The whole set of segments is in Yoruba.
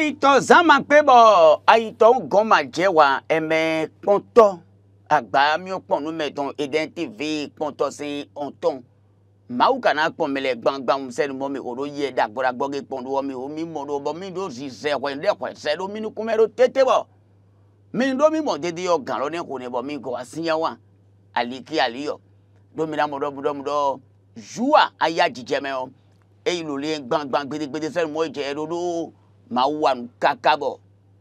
aitɔ zama kpe bɔ aitɔ gɔma dze wa ɛmɛ kpɔntɔ agba miɔ kpɔnu mɛ tɔn edentivi kpɔntɔ si ɔntɔn mawu kana kpɔn mi lɛ gbangban sɛni mɔ mi o do yɛ dagbɔdagbɔ ke kpɔn do wɔ mi o mi mɔ do bɔ mi do zi zɛ wɛ ne kɔ sɛ mi ni kumɛ do tete mi do mi mɔ dede yɔ gan lɔ ko ne mi gɔ asiya wa aliki aliyɔ do mi na mɔ dɔ mudɔ mudɔ zuwa aya jijɛ mɛ o eyi loli gbangban gbedegbede sɛni mɔ jɛ do do mawuanu kakabɔ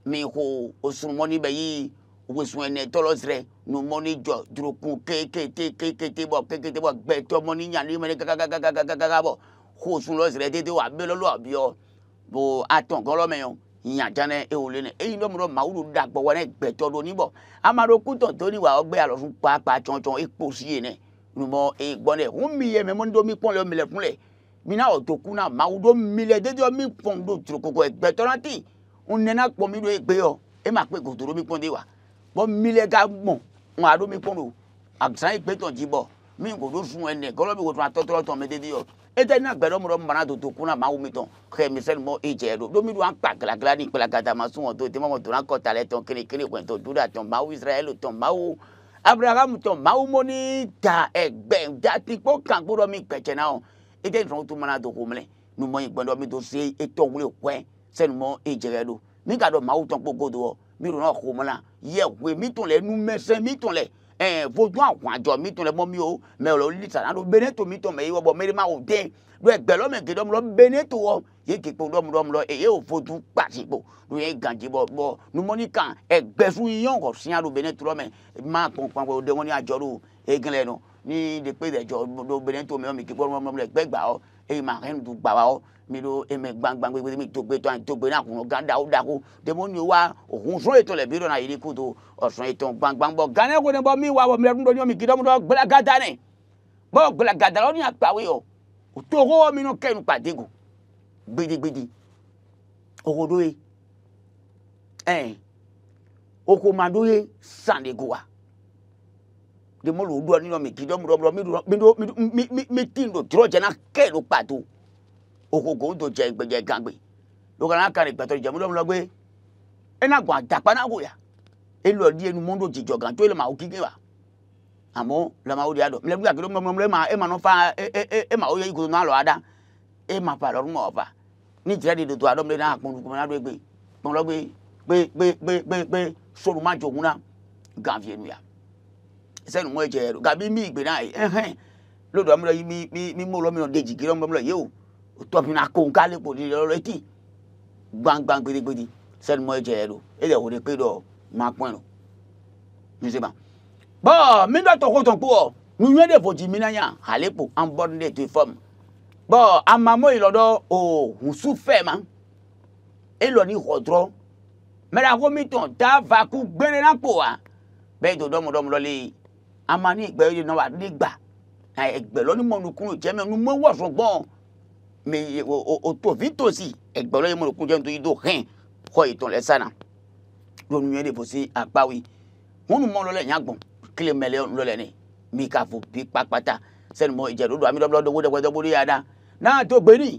mi ho osunmɔni bɛ yi wosunɛnɛ tɔlɔsirɛ numɔni jɔ durukun kekekekeke bɔ kekeke bɔ gbɛtɔmɔni nyanimɛni kakakakakakaka bɔ hosunlɔsirɛ tete wa abelɔlɔ abiɔ bo atɔn kɔlɔmɛ yɔ nyadzanɛ ewole nɛ eyi lɔmu dɔ mawu do da gbɔ wɔ gbɛtɔ do nibɔ ama kutɔn to ni wa ɔgbɛ alɔfun kpakpa tsɔntsɔn ekposi yen nɛ numɔ egbɔnɛ hun mi yɛ mɛ mɔni do mi kpɔn lɛ mi lɛ kun lɛ mina o to kuna mawudo mile dedo mi pondo trokoko egbetonati unena po mi do egbe yo e ma pe godoro mi ponde wa bo mile ga mo won aro mi pondo agsan egbe ton jibo mi ko do fun ene golo mi ko tun atotoro ton me dedo yo e te na gbero mo ro mana do to kuna mawu mi ton ke mi sen mo eje do do mi do an pa glagla ni pela gada ma sun o to te mo to ran ko tale ton kini kini ko to juda ton mawu israel ton mawu abraham ton mawu mo ni ta egbe da ti po kan gboro mi pẹ̀tẹ̀ na o ite sɔn tu mana to komle numɔ yi gbɛndɔ mi to se etɔ wuli kɔɛ sɛnumɔ edzɛgɛ do mi ka dɔ mawu tɔn kpokpo do mi do na xɔmɔ la yɛ hoe mi tɔn lɛ numɛsɛ mi tɔn lɛ ɛɛ vodu ahwadzɔ mi tɔn lɛ mɔ mi o mɛ ɔlɔ lisa na do beneto mi tɔn mɛ yi wɔ bɔ mɛri ma o den do ɛgbɛlɔ mɛ gedɔ mu lɔ beneto wɔ ye kekpe dɔ mu lɔ mu lɔ eye o vodu kpasi kpo do ye ganji bɔ bɔ numɔni kan ɛgbɛsu yɔn kɔ siyan do beneto lɔ mɛ ma kpɔnkpɔn o denwɔni adzɔ do egilɛ no ni de pe de jɔ do bene to mɛ mi ki kpɔrɔ mɔmɔ lɛ gbɛ gba wɔ eye ma hɛn du gba wɔ mi do eme gbangba gbegbe mi togbe tɔn togbe na kunu gan da o da ko demo ni wa ohun sɔn etɔ lɛ bi dɔn na yiri koto ɔsɔn etɔ gbangba bɔ gane ko ne bɔ mi wa bɔ mi lɛ nudo ni mi gidɔn dɔ gbɛlɛ gada ne bɔ gbɛlɛ gada lɔ ni akpawe yɔ o mi no kɛnu kpade ko gbedegbede owo do ye ɛn okomado de mɔlu o doa ni ɲɔ mi kidɔ mi dɔbɔ mi dɔbɔ mi dɔ mi mi mi mi ti do tirɔ jɛna kɛ do kpato o ko k'o do jɛ gbɛjɛ gangbe o kana kari gbɛtɔ jɛmu dɔbɔ la gbe e na gɔn a dakpa na ko ya e lɔ di enu mɔndo jijɔ gan to ele ma o kike wa àmọ́ lọ́mọ ó di àdọ̀ mílẹ̀ gbígbà kìlọ́ mọ́mọ́ ẹ̀ máa ẹ̀ máa fa ẹ̀ máa ó yẹ ìkòtò náà lọ́ àdá ẹ̀ máa fa lọ́rùn mọ́ ọ̀fà ní ìjìlẹ̀ dèdè tó àdọ́ mílẹ̀ náà pọ̀n lùkùmọ̀ náà gbé gbé pọ̀n lọ́ gbé gbé gbé gbé gbé sọ̀rọ̀ má jòkun náà gàǹfì ẹnu yà sẹ́nu mọ́ ẹ̀jẹ̀ ẹ̀rọ gàbí mi ìgbè náà ẹ̀hẹ́n lódò àmì lọ́yìn mi mú lọ́mìnà dèjì kí lọ́mọ lọ́yìn o tọ́pin náà kó nǹkan lẹ́pọ̀ ní ọ̀rọ̀ etí gbangba gbedegbede sẹ́nu mọ́ ẹ̀jẹ̀ ẹ̀rọ ẹ̀jẹ̀ òde pé dọ̀ máa pọ̀ ẹ̀rọ ní sè bá. bọ́ọ̀ mi dọ̀tọ̀ kó tán pọ̀ nuyẹ́ dẹ̀ fòjì mi náà yàn àlẹ́pọ̀ àǹbọ̀dúnlẹ̀ tó fọ́ọ̀mù bọ́ọ̀ àmàmọ́ ìlọ́dọ̀ òhùnsù fẹ́ẹ̀ máa elɔ ni xɔ drɔ mɛ la ko mi tɔn ta va ku gbɛrɛ la ko wa bɛɛ to dɔmɔdɔmɔ lɔle a máa ní ìgbẹ́ yìí náà nígbà ẹgbẹ̀lọ́ ní mọ̀nùkúrò jẹ́ mẹ́nu mọ́wọ́ ṣùgbọ́n òtòfin tòsí ẹgbẹ̀lọ́ ní mọ̀nùkúrò jẹ́ nítorí tó hẹ́n kọ́ ìtàn lẹ́sà náà lónìí yẹn lè bọ́ sí apáwí wọn mọ lọlẹ yẹn agbọn kílẹ̀ mẹlẹ̀ lọlẹ̀ ni mi kà fò bí pápátá sẹ́ni mọ ìjẹ̀rù dùn àmì lọ́bọ̀lọ́ dọ́wọ́ dẹ́gbẹ́ dọ́gbọ́ yàda náà tó gbé ní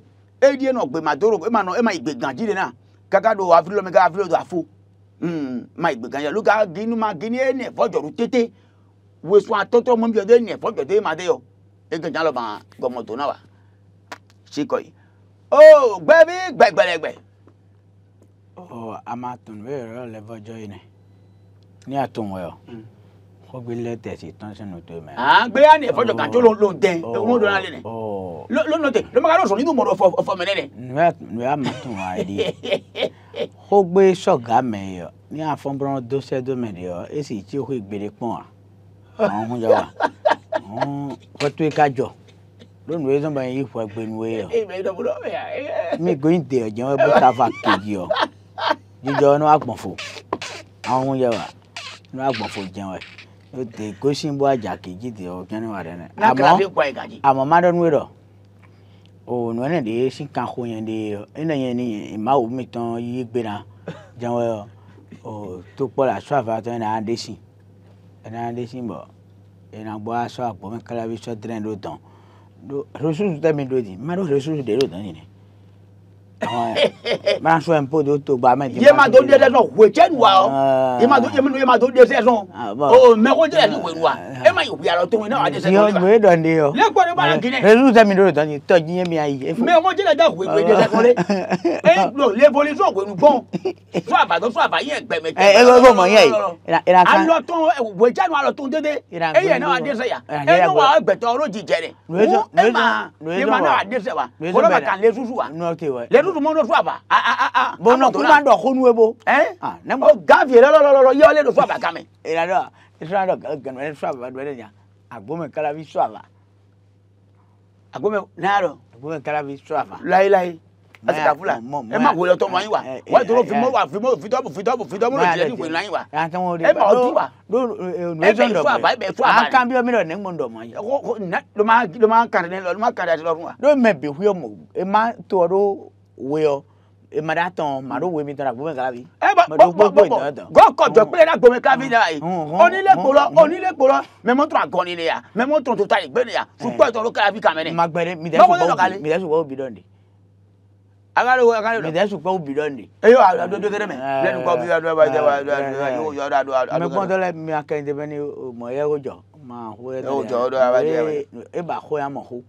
édi ẹ̀ náà gbé màá dóró ẹ̀ máa nọ ẹ̀ máa ìgbè gànjí de náà kàkà do àfilọ́mi kàkà àfo hmm, máa ìgbè gànjí lóka gínú máa gíní ẹ̀ ní ẹ̀fọ́jọ̀rù tètè wesu atɔtɔ mɔmi yɔ de nɛ fɔ jɔte ma de yɔ eke nya lɔ ban gɔmɔtɔ na wa si kɔ yi o gbɛ bi gbɛgbɛlɛgbɛ. ɔ a ma tun bɛ yɔrɔ lɛ fɔjɔ yi nɛ ní àtún wẹ̀ ọ́ kó gbé lẹ́tẹ̀sì tán sínú tó mẹ́. à ń gbé àná ìfọ́jọ kan tó ló ń tẹ owó dọ́là lé nẹ ló ń tẹ ló máa lọ sọ nínú mọ̀rọ̀ fọmọ nẹ nẹ. nu yà má tún wá di kó gbé sọ̀gá mẹ́ yọ ní àfọ̀nbọ̀n dọ́sẹ̀ dọ́mẹ̀ yọ èsì e tí ó kó ìgbèrè pọ̀n à àwọn ho yawa kɔtɔ yi ka jɔ lónìí wo sɔn bá yin fɔ gbẹnuwe yɛ mi gbɛ yin tɛ yɔ jɛn wɛ bó ta fa kejì yɔ jíjɔ ní wàá gbɔn fo àwọn ho yawa ní wàá gbɔn fo jɛn wɛ o tɛ kósin bó àjà kejì tɛ wà dɛ nɛ àmɔ àmɔ má dɔn nuwe dɔ o nɔ kan ko yɛn de ye ene ni ma wo mi tɔn yi gbɛna jɛn wɛ o tó kpɔ la sɔ àfɛ àtɔ yɛn na a de si. And desinbɔ ena a do do ma de ressources. ma sọ mpo do to ba de no we che nu ma do ye ma ye ma do de se so o me ko de nu ma yo bi ara to we na wa de se yo we do de yo le ko de ba la gine le lu se mi do do ni to jin mi ayi me ko je le da we we de se kon le e lo le bo le so we nu bon so aba do so aba ye gbe me e lo so mo yen ira ira kan a lo ton we che nu a lo ton de de e ye na wa de se ma e ma na dudu mɔdɔ tu a ba. bɔnɔ kuma dɔ ko nu ye bo. ne ko gafi yɛrɛ lɔlɔlɔ yɔlen do tu a ba kan mɛ. yɛrɛ dɔ i tura dɔ gɛnɛ ne tu a ba dɔ de ɲa a gbome kala bi su a ba. a gbome n'a dɔn. a gbome kala bi su a ba. layilayi parce que kafula ẹ ah, ma wòye ọtọ wọn yín wa wọn dúró fimọ wa fimọ fitọbu fitọbu fitọbu ló jẹ ní ìwé náà yín wa ẹ ma ọdún wa ẹ bẹ fún àbá ẹ bẹ fún àbá. akan bí ọmọ náà ní mọ̀ ń dọ̀ mọ́ yìí. ló máa kàn ní lọ ló máa kàn ní àti lọ fún wa. ló mẹ bẹ hu ọmọ ẹ máa tó ọdún weo marathon maro we mi tara gbome kalabi. ẹ bọ bọ bọ bọ gọkọ jọ pé ẹdá gbome kalabi dara yìí onílé kpọlọ onílé kpọlọ mẹmọ tó agọ nílé ya mẹmọ tó tó ta ìgbé ni ya sùpọ̀ ìtọ́ ló kalabi kàmẹ́ ni. magbẹrẹ midẹsu bọ obi dọ̀nde. agalo wo agalo dọ. midẹsu bọ obi dọ̀nde. eyo a do dogere mẹ lẹnu kọ bi a do a do a do a do a do. mẹ kọntọlẹ mi akẹ́ntẹ́ bẹ́ẹ̀ ni mọ̀ ẹ́ o jọ ma ho ẹ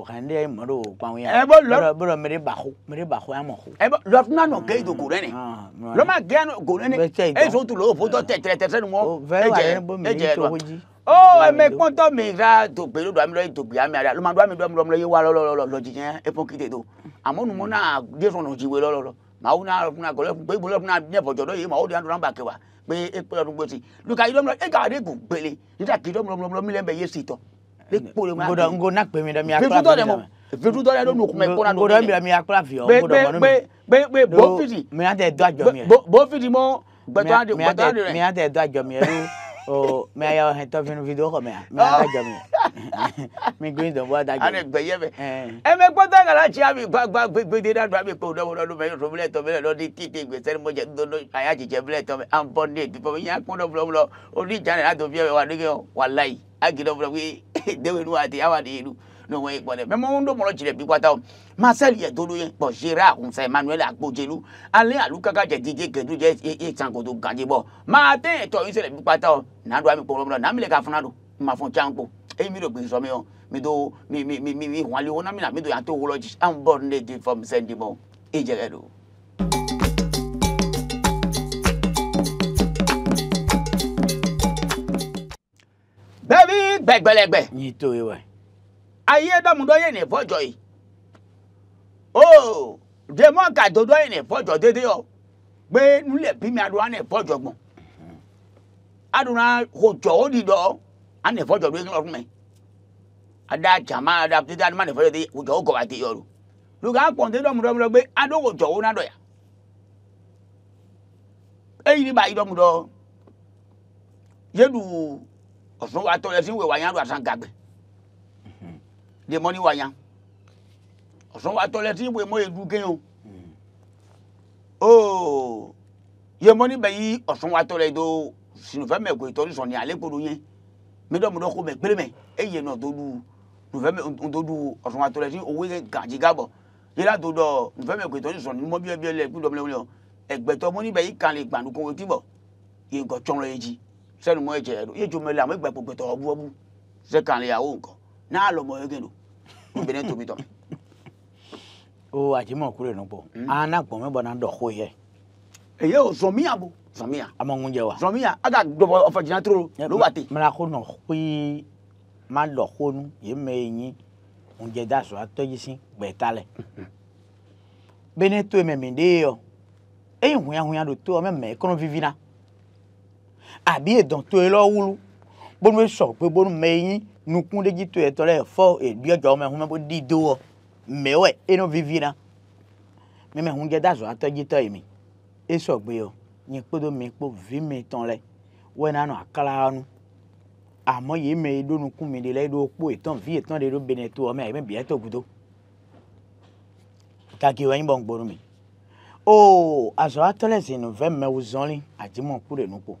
okandeya maro kpanwe ya ebo lɔ bɔrɔ mere bako mere bako ya mɔko. ebo lɔ tuna nɔ gɛyi do gore ne lɔ ma gɛya nɔ gore ne e so tu lɔ o fotɔ tɛtɛrɛtɛrɛ nu mɔ e jɛ e jɛ lɔ o ɛmɛ kpɔntɔ mi ra dogbe do ami lɔ ye dogbe ami ara lɔma do ami do ami lɔ ye wa lɔlɔlɔ lɔjijan epoki de do amɔ numu na desɔn lɔjiwe lɔlɔlɔ maaw na kuna gɔlɔ gbe bolo kuna ne bɔjɔ dɔ ye maaw de yan dɔrɔn b'a kɛ wa gbe ekpe lɔ nugbesi luka yi dɔmlɔ e ka de gun gbele yita k'i dɔmlɔ mlɔmlɔ mi lɛ bɛ ye si tɔ le kpo le mu agbe ngo na kpe mi ɖe mi akpla fi ɖe mi vetu dɔ ɖe ɖo nukume kpɔna ɖo ɖe mi ɖe mi akpla fi ɔ ngo dɔ mɔ ne mi gbe gbe bofidi mi a tɛ do adzɔ mi yɛ e. bofidi mɔ gbɛtɔ adi gbɛtɔ adi rɛ mi a tɛ do adzɔ mi yɛ do o mɛ yɛ hɛn tɔ finu video kɔ mɛ a mɛ a ka jɔ mi e. mi gbin dɔn bɔ a da jɔ mi. ale gbɛ yɛ mɛ ɛ mɛ gbɔdɔ kana tia mi gbagba gbegbe na do a mi kpɛ o dɔbɔ dɔbɔ mɛ yɔrɔ bilɛ tɔ bilɛ lɔdi titi gbɛsɛ ni mo jɛ dodo a y'a jijɛ bilɛ tɔ mɛ an bɔ ne dupɔ mi y'a kpɔn dɔ bulɔ bulɔ o ni jan de la to fiyɛ mɛ wa ne kɛ wa layi a gidɔ bulɔ ko ee dewe nu ati awa de nu no we gbọdẹ mẹ mọ ndo mọrọ jìnnà bí pátá o marcel yẹtolu yẹn pọ ṣeré àkùnfẹ emmanuel agbójelu alẹ alukaka jẹ díje gẹdú jẹ ee sankoto gàdé bọ máa tẹ ẹtọ yín ṣẹlẹ̀ bí pátá o nàdó àmì kpọrọ mọdọ nàmìlẹ ká fúnadọ mà fún tíyanko èyí mi ló gbé sọmi o mi tó mi mi mi mi ìwọlé wọn nàmìlẹ mi tó yàn tó wọlọ jì àwọn bọ́ọ̀lù ní ti fọmùsẹ́ndìmọ̀ ìjẹ̀rẹ̀ lò. gbẹgbẹlẹgbẹ. nyi to ye wa. ayé dɔmu dɔ ye nin fɔjɔ ye o demɔ ka dodo ye nin fɔjɔ dede yɔ gbé nulẹ̀ bí mi adùn anẹ̀ fɔjɔ gbɔn adùn na hojɔ o di dɔ anẹ̀ fɔjɔ do eŋlɔ kumɛ ada jama ada tete aduma anẹ̀ fɔjɔ de hojɔ o gɔba te yɔlu luka akpɔnte dɔmu dɔmu dɔ gbé adó hojɔ o na dɔ ya eyi ni ba yi dɔmu dɔ yedu ọ̀sán wa tọ́ ẹsìn wẹ̀ wáyà lọ àsán gàgbẹ́ dèmọ́ ní wáyà ọ̀sán wa tọ́ ẹsìn wẹ̀ mọ́ edu gẹ́yìn o yẹmọ́ níbẹ̀ yí ọ̀sán wa tọ́ ẹ do sinufẹ́ mẹ́ kò ìtọ́jú sọ̀ni alẹ́ kò do yẹn mídọ́mùdọ́ kò mẹ́ péré mẹ́ ẹ yẹ nà tó du nufẹ́ mẹ́ tó du ọ̀sán wa tọ́ ẹsìn owó gàjì gàbọ̀ yẹlá tó dọ̀ nufẹ́ mẹ́ kò ìtọ́jú sọ̀ni mọ́ bíẹ́bíẹ́ lẹ́ ẹgbẹ́tọ́ mọ́ níbẹ̀ yí kan lè gbàdúkọ̀ wọ́n ti bọ̀ yẹ nǹkan yẹ jí sɛnu mo ɛkyɛ yɛ dwuma li a mo gba kpekpe tɔ ɔbu ɔbu sɛ kan le yawo nkɔ n'a lɔ mo yɛ kɛ do mo bɛ o àjẹmọ kúrò ní bọ àná gbọmọ bọ náà dọkọ yẹ. èyí ò sọmíà bo sọmíà. a ma ń jẹ wa. sọmíà a ka dɔbɔ ɔfɔjìnà tóró ló wà tè. mara ko nɔ koyi ma lɔ kónu yé mɛ yin oúnjẹ dá sọ atọ́jú sí gbẹ̀ta lẹ̀ bẹ́ẹ̀ ni tó yẹ mẹ́mí dé yọ eyín hùyàhùyà ló tó ọ mẹ́mẹ́ kọ́nọ́ fífi náà abi edɔntoe lɔ wlu bonu esɔ gbe bonu me yi nukun de dzi to yɛtɔ lɛ fɔ ebi ɔdzɔ me home bo di do wɔ me wɔ eno vivi na mi me hun dze da zɔ atɔ dzi tɔ yi mi esɔ gbe yɔ nye kpodo mi kpo vi mi tɔn lɛ wɔ nanɔ akala nu amɔ yi me ɖo nukun mi de la eɖo kpo etɔn vi etɔn de ɖo bene to wɔ mɛ ayi me bia tɔ gudo gake wɔ nyi bɔ ŋgbɔnu mi o azɔ atɔ lɛ zinu vɛ mɛ wozɔli adzimɔ ku de nuko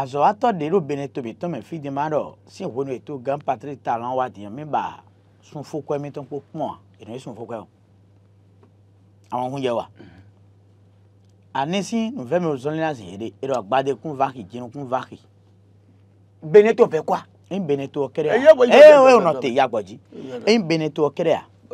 azɔ atɔ ɖeɖo bene tobi tɔmɛ fidi ma ɖɔ si wonu eto gan patri ta lɔn e wa diɲɛ mi ba sunfokɔɛ mi tɔn ko kpɔn enu ye sunfokɔɛ o àwọn ohun yẹ wa anisi nufɛ mi o zɔn lina zi yere ero agbade kun vaki jinu kun vaki. beneto fɛ kuwa. n beneto kɛrɛ ya ee o y'o nɔ te yagbɔji n beneto kɛrɛ ya.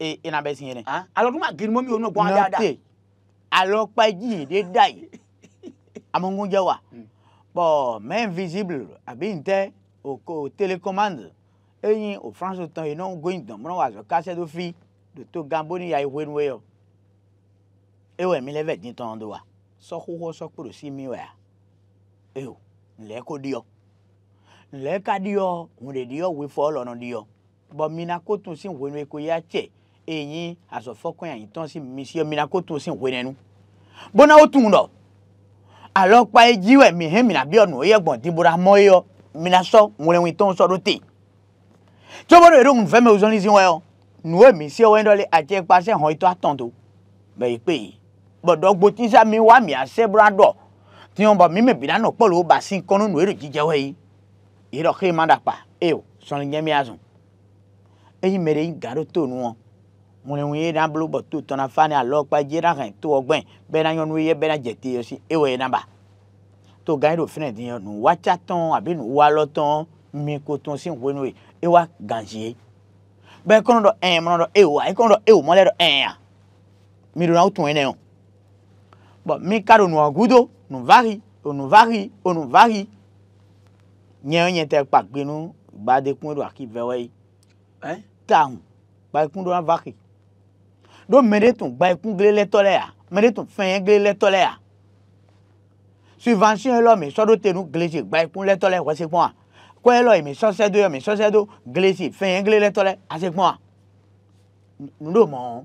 e ina e bɛ siyɛn dɛ. Ah? alors n'u ma girin mɔmi o n'o gbɔn da da. n'o tɛ alors pa ji de da yi a ma ŋun wa. Hmm. bon mais invisible a bɛ n tɛ o o france tɔn yi n'o goyin dɔn mɔnɔ wa sɔ kase do fi do to gambo ni ya iwe nuwe yɔ ewɔ mi lɛ bɛ di tɔn do wa sɔkokɔ sɔkpɔdo si mi wa eyo nlɛ ko di yɔ nlɛ ka di yɔ ŋun de di yɔ wi fɔ ɔlɔnɔ di yɔ bɔn mina ko tun si wenu ko ya tiɛ enyi azɔfɔkɔ yi ayitɔ si misi mina ko to si wene nu bona wo tun dɔ alɔkpa yi dziwɛ mi hɛ mina biɔ nu oyɛ gbɔn ti bora mɔ yɔ mina sɔ ŋlɛnwi tɔn sɔ do te tsobo do yi do ŋun fɛn mi wosɔn ni si wɔyɔ nuwe misi wɔyɔ dɔ le atsɛ kpa sɛ hɔn itɔ atɔn to mɛ yi pe yi bɔdɔ gboti sa mi wa mi asɛ bora dɔ tiɲɛ bɔ mi mi bi na nɔ kpɔlu ba si kɔnu nu ero jijɛ wɛ yi yi dɔ xe ma da kpa mi azɔn eyi mɛ de yi ga do ŋlɛŋu ye na blo bɔ to tɔna fa ne alɔ kpa dzi na hɛn to ɔgbɛn bɛna nyɔnu ye bɛna dzete yɔ si ewɔ ye na ba to gan yi do fi ne di yɔ nu watsa tɔn abe nu walɔ tɔn mi ko tɔn si wo no ye ewa ganzi ye bɛ kɔnɔ dɔ ɛn mɔnɔ dɔ ewa ekɔnɔ dɔ ewu mɔlɛ dɔ ɛn ya mi do na o tɔn ye nɛ o bɔn mi ka do nu ɔgudo nu vari onu vari onu vari nyɛ nyɛ tɛ kpa gbenu gbadekun do ɖo ame ɖe tún gba ikú gblé lɛtɔ lɛ ya ame ɖe tún fɛn gblé lɛtɔ lɛ ya subvention lɔ mi sɔɖo tenu glesi gba ikú lɛtɔ lɛ wɔ se kpɔn wa kɔ yɛ lɔ yi mi sɔsɛ do yɔ mi sɔsɛ do glesi fɛn gblé lɛtɔ lɛ ase kpɔn wa nuɖo mɔ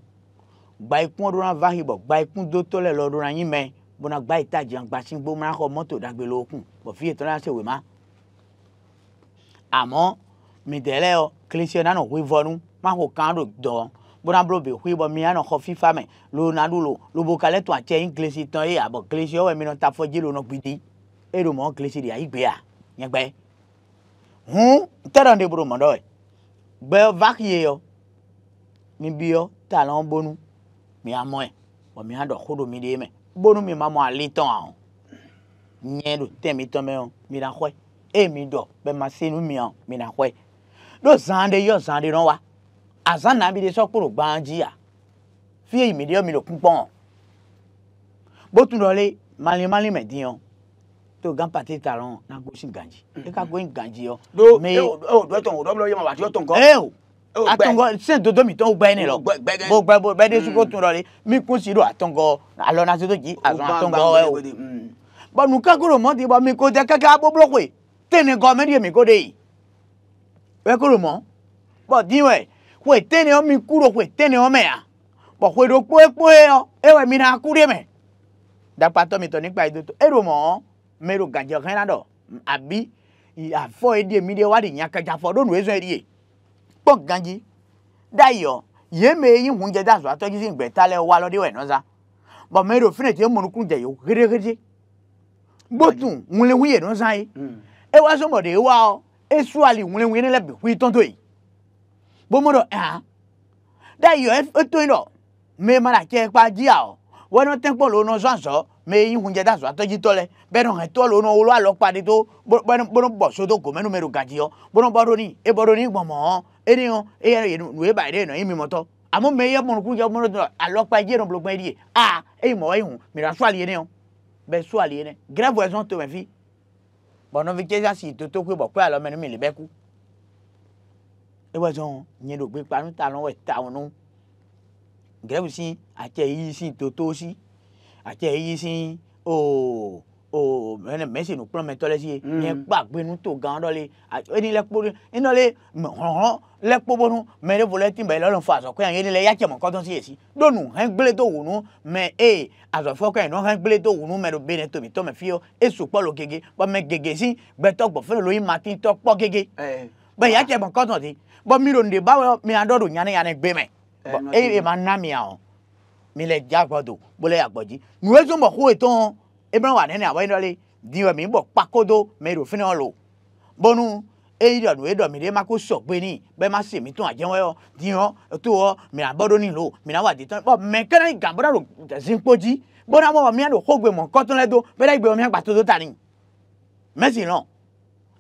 gba ikú ɖo na va hibɔ gba ikú do tɔ lɛ lɔ ɖo na nyi mɛ bona gba yi ta dze gbasi gbó mɛ akɔ mɔto dagbe kun bɔn fi yetɔ la se wema àmɔ mi dɛ lɛ yɔ klesi nanɔ hui vɔnu ma ko kan do dɔn bona be hui bo miano xɔ fifa me lo na ɖu lo lobo kalẹ tún atsɛ yin kilesi tán e e ye abɔ kilesi ɔwɛ mi nɔ ta fɔdzi lo nɔ gbidi eɖo mɔ kilesi de ayi gbea nye gbɛ hun tɛrɛ de boro mɔ dɔ yɛ gbɛ vaki ye mi bi yɔ ta lɔn bonu mi amɔ yɛ bɔn mi hã dɔ xo mi de ye bonu mi ma mɔ ali tɔn ahɔ nyɛ do tɛ mi tɔn mɛ yɔ mi na xɔɛ eye mi dɔ bɛ ma se nu mi yɔ mi na xɔɛ ɖo zan de yɔ zan wa azana bi de sɔkporo gbanji a fie yi mi de mi le kun kpɔn botu dɔle mali mali mɛ to gan pati ta lɔn na gosi ganji e ka goyin ganji yɔ. do e o o dɔ tɔn o dɔ bɛ yɛlɛma waati o tɔn kɔ. ee o atɔngɔ sɛ dodo mi tɔn o gbɛɛ ne lɔ o gbɛɛ o bɛɛ de sugu tun dɔle mi kun si do atɔngɔ alɔna soso ji atɔngɔ ɛ o. bɔn nukakoro mɔ ti bɔ mi ko tɛ kɛkɛ aboboloko ye tɛnɛ gɔmɛ de ye mi ko de ye bɛɛ koro mɔ bɔn diwɛ huetene o mi kuro huetene o mea bo huero pue pue o ewe mina kurieme dakpato mi to nípa idoto ero mo mero ganje kan do àbí afọ edi emi de wa de yan kaja fo donu ezo eriye po ganji dayo yeme yin hunje dazo atoji sin gbe tale wa lo de we no bo mero fine ti mo nukun je yo gere gere gbotun wule wuye no yi mm. e wa de wa o esuali wule wuye ne le bi wi ton yi bomodo ɛhã da yi eto yi dɔ me ma la tse kpa dzi awɔ wɔna tɛnkpɔ lo nɔ zɔnzɔ me yi ŋunjɛ da zɔ atɔdzitɔ lɛ bɛnɛ hɛtɔ lo nɔ wolo alɔ kpa de to bɔnɔ bɔ so to gomɛnu me do gadzi yɔ bɔnɔ bɔ do ni ebɔ do ni gbɔmɔ eni yɔ eya yɛ nu eba yɛ nɔ yi mi mɔtɔ amu me yɛ mɔnuku yɛ mɔnɔ dɔ alɔ kpa dzi yɛ nɔ nígbà tí wọn yẹn ló gbé panu ta lọ́wọ́ ta wọn nù gẹ́gẹ́ sí àti èyí sí tòótó sí àti èyí sí ooo ooo mẹ́rin mẹ́sìn nù kúrọ̀ mẹ́tọ́ lẹ́sí mm. yẹn gbàgbé nu tó gan dọ́lé ẹni lẹ́kpó ẹni lẹ́ hàn lẹ́kpó bọ́nu mẹ́rin bọ́lẹ́ tí bẹ́ẹ̀ lọ́rùn fa àzọ̀kọ́ yẹn ẹni lẹ́ yàtí ẹ̀mọ́ kọ́tọ́ sí èsì dọ́nu hẹ́n gbélé tó wù nù mẹ́ ẹ àzọ̀fọ́kọ́ yẹn hẹ́n gbélé tó wù nù mẹ́rin bẹ́ẹ̀ tómi tọ́mẹ́ fiyọ́ èso pọ́lọ gègé bọ́mẹ́ gègé sí gbẹ́tọ́ gbọ̀fẹ́lẹ́ lóyún màtí tọ́ pọ́ gègé bɛ ya cɛ bɔn kɔtɔn ti bɔn mi don de bawo mi an dɔ don ɲani yanni gbe mɛ eh, bɔn e ye ma na mi yan o mi lɛ ja gbɔ do bolo ya gbɔ ji nuwe e e tun bɔ ko etɔn e bɛ wa nɛnɛ awɔ ɛdɔle diwɛ mi bɔ kpakodo mɛ do fɛnɛ lo bɔnu eyi dɔ nu edɔ mi de ma ko sɔ gbeni bɛ ma se mi tún àjẹwọ́ yɔ diyan tó wɔ mina bɔdɔ ni lo mina wa di tán bɔn mɛ kɛnɛ gabɔdɔ do zinkpo ji bɔn n'a bɔ wa miya do ko ni mɛ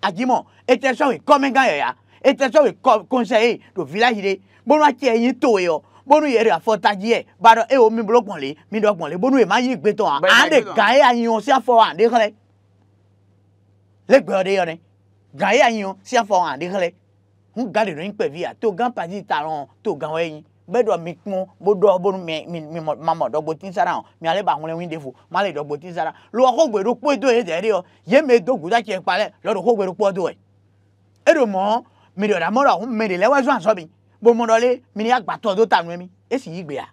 adimɔ etɛsɔ wi kɔmɛgã yɛ ya etɛsɔ wi kɔ kɔnsɛye do village de bonu ati ɛyin to yɔ bonu yɛ rɛ afɔtaji yɛ ba dɔ ewo mi bolo gbɔnle mi dɔ gbɔnle bonu yɛ e ma yi gbetɔ wa an de gaye ayiwo si afɔ wa de xlɛ le gbɛɛ de yɔ ne gaye ayiwo si afɔ wa de xlɛ ŋu ga de do yin kpɛ vi ya to gan pati ta lɔn to gan wɛ yin be ɖɔ mi kpɔ bo ɖɔ bo nu mi mi mi mamɔ dɔgboti sara o mi ale ba ŋlɛ wi de fo ma le dɔgboti sara lo xɔ gbe ɖo kpɔ do ye de ɖe yɔ ye me do guda tse kpa lɛ lɔ ɖo xɔ gbe ɖo kpɔ do yɛ eɖo mɔ mi ɖɔ ɖamɔ ɖɔ mi ɖe lɛ wa zɔn azɔ mi bomɔ ɖɔ le mi ni agbatɔ do ta nu e mi esi yi gbea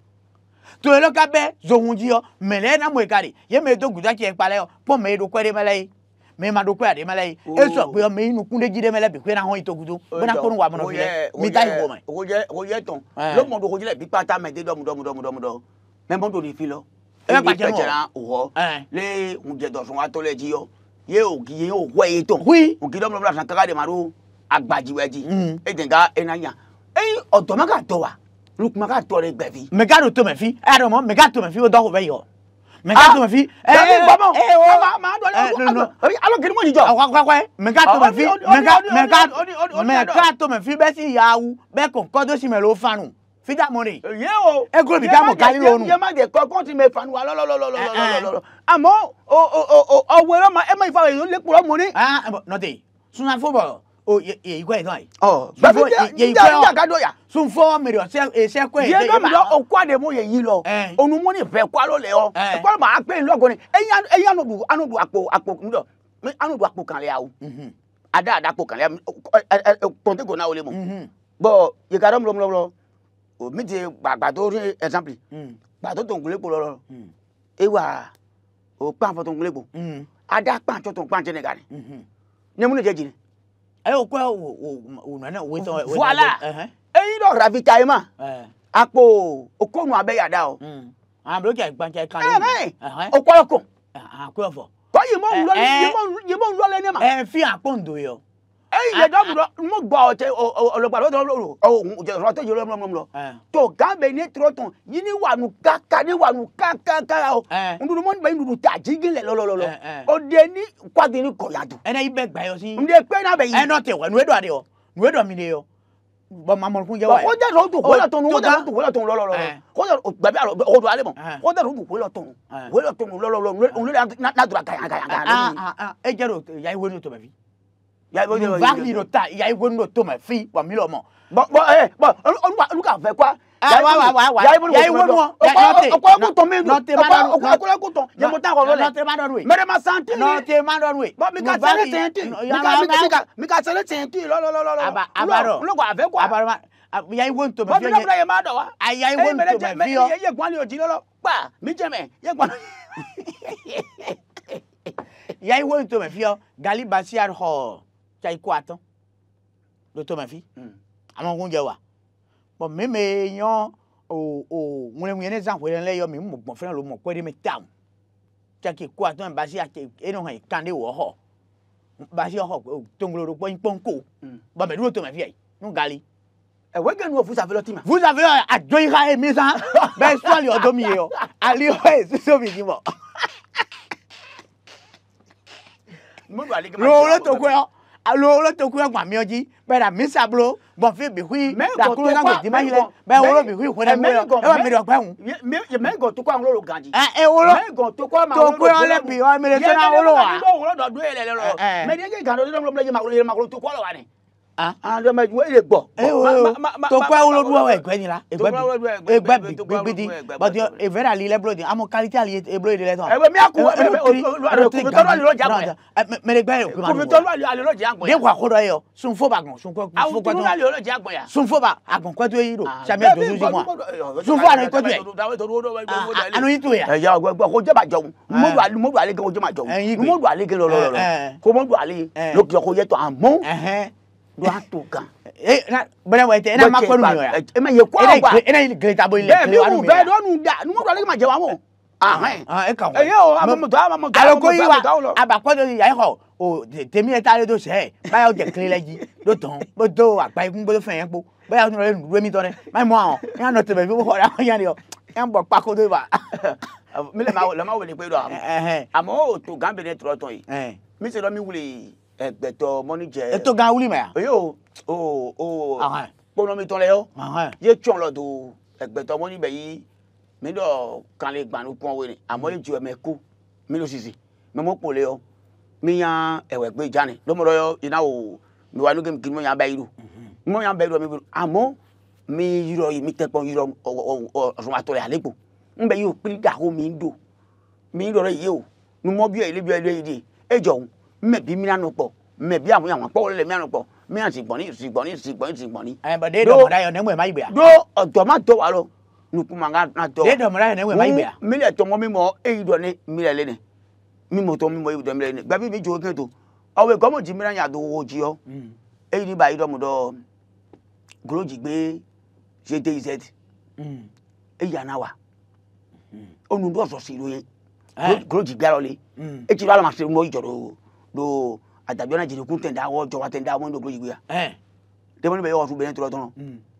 to yɛ e lɔ ka bɛ zohun dzi yɔ mɛlɛ na mo yi e ka de mema ɖo kpe aɖe mele yi esɔ oh. kpe ɔme yi nukun ɖe dzi ɖe mele bi kpe na hɔn yi togudo oh, bena kɔnu wa mɔnɔ fi ɖe mi ta yi wɔ me. wòye wòye tɔn eh. lomɔ do wòye le bi kpata me de dɔmu dɔmu dɔmu dɔmu dɔ mɛ mɔ do ni fi lɔ. ɛ gbajɛ nɔ wɔ le ŋudze dɔsɔn wa tɔ le dzi yɔ ye o gi ye o wɔ ye tɔn hui o gi dɔmu dɔmu kaka de ma do agbadziwɛ dzi mm. e de e e ka ena nya eyi ɔdɔmɛ ka tɔ wa lukuma ka tɔ de gbɛ fi. mɛ ka do to fi ɛ e mɛka ah, tuma fi ɛɛ bama eh, ma. maa dɔ ne alo kiri mo jijɔ. awa kɔkɔɛ mɛka tuma fi mɛka mɛka mɛka tuma fi bɛ si yawu bɛ kɔn kɔdɔ si mɛ lo fanu fida mɔni. ye o e kulo bi ka mɔ kari lonu. yɛma de kɔ kɔn ti mɛ fanu wa lɔlɔlɔlɔlɔlɔ àmọ́ o o o o wɛrɛ ma e ma ifa wɛ yɔn lɛ kpɔlɔ mɔni. aa nɔtɛ sunafo bɔ o oh, ye ye ikɔ oh, e, yi tɔn ye. ɔ bɛɛ ye ikɔ yɔ yakadɔ ya. sunfɔ miiri kɔ ye. yedɔ mi o kɔ de mu ye yi lɔ. onumuni bɛɛ kɔlɔ lɛ yɔ. kɔlɔ ma akpɛ yin lɔ kɔni eya eya n'o du an'o du akpo akpo n dɔ mi du akpo kan awo. a da a da akpo kan ɛ ɛ pɔnte ko mu. bɔn yekadɔ mlɔmlɔmlɔ o mi ti gbàgbàtɔ ní ɛsanpili. gbàtɔ tó nkule kpolɔ lɔ. ewa o kpan fɔ tó nkule kpo. Mm. a da kpan tɔ tó kpan tɛ ne ka ni. Mm-hmm. ne mun de jɛ jiri ẹ ò kọ ònà náà wé tán. voila eyín lọ rabi ta ẹ ma àpò okòònù abẹ́yàdá o. Mm. àbúrókè ìgbàjẹ kan lónìí. ẹ ẹ okòòkò. àkóyọ̀fọ̀. kọ́ yìí mọ̀ ń lọ eh, yìí eh. mọ̀ ń lọ lẹ́nu ẹ̀ ma. ẹ eh, fi àpò ǹdò yọ eyi ye dɔm rɔ mo gbɔ ɔtɛ ɔlɔgbadɔ dɔ rɔ ɔhun jɛrɔ tɛ yɔrɔ mɔmɔ lɔ to gan bɛ ne tɔrɔ tɔn yi ni wanu kaka ni wanu o eh. ndudu mɔni bɛ ndudu ta jigi lɛ lɔlɔlɔ eh, eh. o de ni kwadi ni kɔyadu. ɛnɛ i bɛ gba yɔ si. wa nu o jɛ dɔrɔn tun wolo tɔn o jɛ dɔrɔn tun wolo tɔn lɔlɔlɔ o jɛ gbabi alɔ o don ale ma o jɛ dɔrɔn tun wolo tɔn wolo tɔn lɔlɔlɔ olu n'a donna kayan kayan kayan. e jɛ do yayi wolo to bɛ fi vague ɖo ta ya iwo nu ɖo to me fi bɔ mi lɔ mɔ. bɔn bɔn ɛ bɔn olu ka fɛ kuwa. ya iwo nu ɔ ɔkɔ ɛkú tɔn mi nu ɔkɔ ɛkú tɔn yamu ta kɔ lɔlɛ mɛrɛ ma san ti ni bɔn mi ka sɛnɛ tiɲɛ ti mi ka sɛnɛ tiɲɛ ti lɔlɔlɔlɔ olu ka fɛ kuwa ah, ya iwo n tome fiyo ye a ya iwo n tome fiyo ye gbali o jinlọ pa mi jẹmẹ ye gbali. ya iwo n tome fiyo gali basiar hall tsa iku atɔ ɖo tome fi amewo ŋu dze wa bɔn mi me nyɔ o o ŋlɛŋlɛ ne zã ƒoɖe lɛ yɔ mi mo gbɔn fɛnɛ lo mo kɔe ɖe mi tam tsa ki ku atɔ basi ate eno hã kan de wɔ xɔ basi xɔ toŋgolo ɖo kpɔnyi kpɔnko bɔn mɛ ɖo tome fi ayi nu gali. ɛwɛ gɛ nu wɔ fusafɛlɔ ti ma. a adzo yi xa ye mi zan bɛɛ sɔli ɔdɔ mi ye yɔ ali yɔ ye soso mi di mɔ. lowolo to ko yɔ alo lo to ku agba mi oji be da mi sablo bo fi bi hui da ku na gbe ti ma ile be wo lo bi hui ko na mi e wa mi do gba hun ye me go to ku an lo lo ganji eh e wo lo me go to ku ma to ku ole bi o mi le so na wo lo wa ye me do do ele lo me de ge gan do do lo me ma egbo tokpawoloduwa egbenyira egbe gbigbidi but evere ali lebrodi amo kalite ali ebro ede lẹtọ. ẹgbẹ mi a kun kòmìtọ́lù alilọ jà gbọ̀n. mẹrẹgbẹ yẹ kuma mi. kòmìtọ́lù alilọ jà gbọ̀n. den kò àkọ́dọ̀ yẹ o sunfoba agbọ̀n sunfoba agbọ̀n. awo tunu alilọ jà gbọ̀n ya. sunfoba agbọ̀n kọ́tù yẹ yiro sami ẹ dodo jumọ. sunfo ara kọ́tù yẹ. anu yi to ya. ẹ yà gbọ́ ko jẹ́ ma jọ mo do ale gẹ do a eh, eh, eh. to gan. ee na bẹrẹ wọ ẹtẹ ẹ náà má kọ́ nù yọ ya. ẹ ma ye kó àwọn gbà ẹ náà yìí gèrè tabo ilẹ̀ kiri wa nù yà. bẹẹ mi wù bẹẹ dọ́nù da numu kura ne ma jẹ wa mọ. ẹ kà wọ. ẹ yẹ o amamutọ amamutọ. alo ko yi wa abakọ de yan kọ o tèmi yẹ t'ale do sẹ báyà o jẹ kiri lẹ ji do tán o ni yọ ẹ ń bọ kpako tó wa. mi lè ma wele ne tọrọ tọ mi se dọ mi wuli ɛgbɛtɔ eh, mɔnijɛ. eto eh, gan wuli mɛ yan. Eh, o o kpɔnɔmitɔ lɛ yɔ ye tsɔn lɔ do ɛgbɛtɔ mɔni bɛ yi mi dɔ kan le gbanu kɔn wele amɔ ye ju ɛmɛ ko mi lo sisi mɛ mo kpɔ le yɔ mi yan ɛwɛ gbe jani lomɔdɔ yɔ ina o mi wa nuke mi kiri mo yan bɛ yi do e, mo yan bɛ yi do mi bolo amɔ mi yirɔ yi mi tɛ kpɔn yirɔ ɔ ɔ ɔsɔmatɔ le ale gbo n bɛ yi o kpili gaho mi do mi yirɔ le yi o numɔ bi yɛ e, ile bi yɛ yi de e, e jɔ o mẹbi mìíràn nù pọ mẹbi àwọn àwọn pọ wọlé mìíràn nù pọ mìíràn sì gbọ̀nì sì gbọ̀nì sì gbọ̀nì sì gbọ̀nì. ẹ bọ̀ dé dọ̀mọ̀dá yọ nẹ́gbẹ̀ẹ́ má gbé a. do ọ̀tọ̀ má tọ́ wa lọ nukú ma ŋa na tọ́. dé dọ̀mọ̀dá yọ nẹ́gbẹ̀ẹ́ má gbé a. mílẹ̀ tọmọ mímọ eyi dọ̀ ni mílẹ̀ lẹ́nẹ̀ mímọ tọ mímọ eyi dọ̀ mílẹ̀ lẹ́nẹ̀ gbabi mi jo kí n to ọwọ́ ìkọ́mọ jí mìíràn yà tó wo jí ọ eyi ni bàyí dọ̀mù dọ̀ goloji gbé gdz hmm. eyi àná do adabiona jirikun tɛ da awɔ jɔwa tɛ da awɔ ndo kulo jiguya demoni bɛ yɔgɔ tu bɛnɛ tɔrɔ tɔrɔ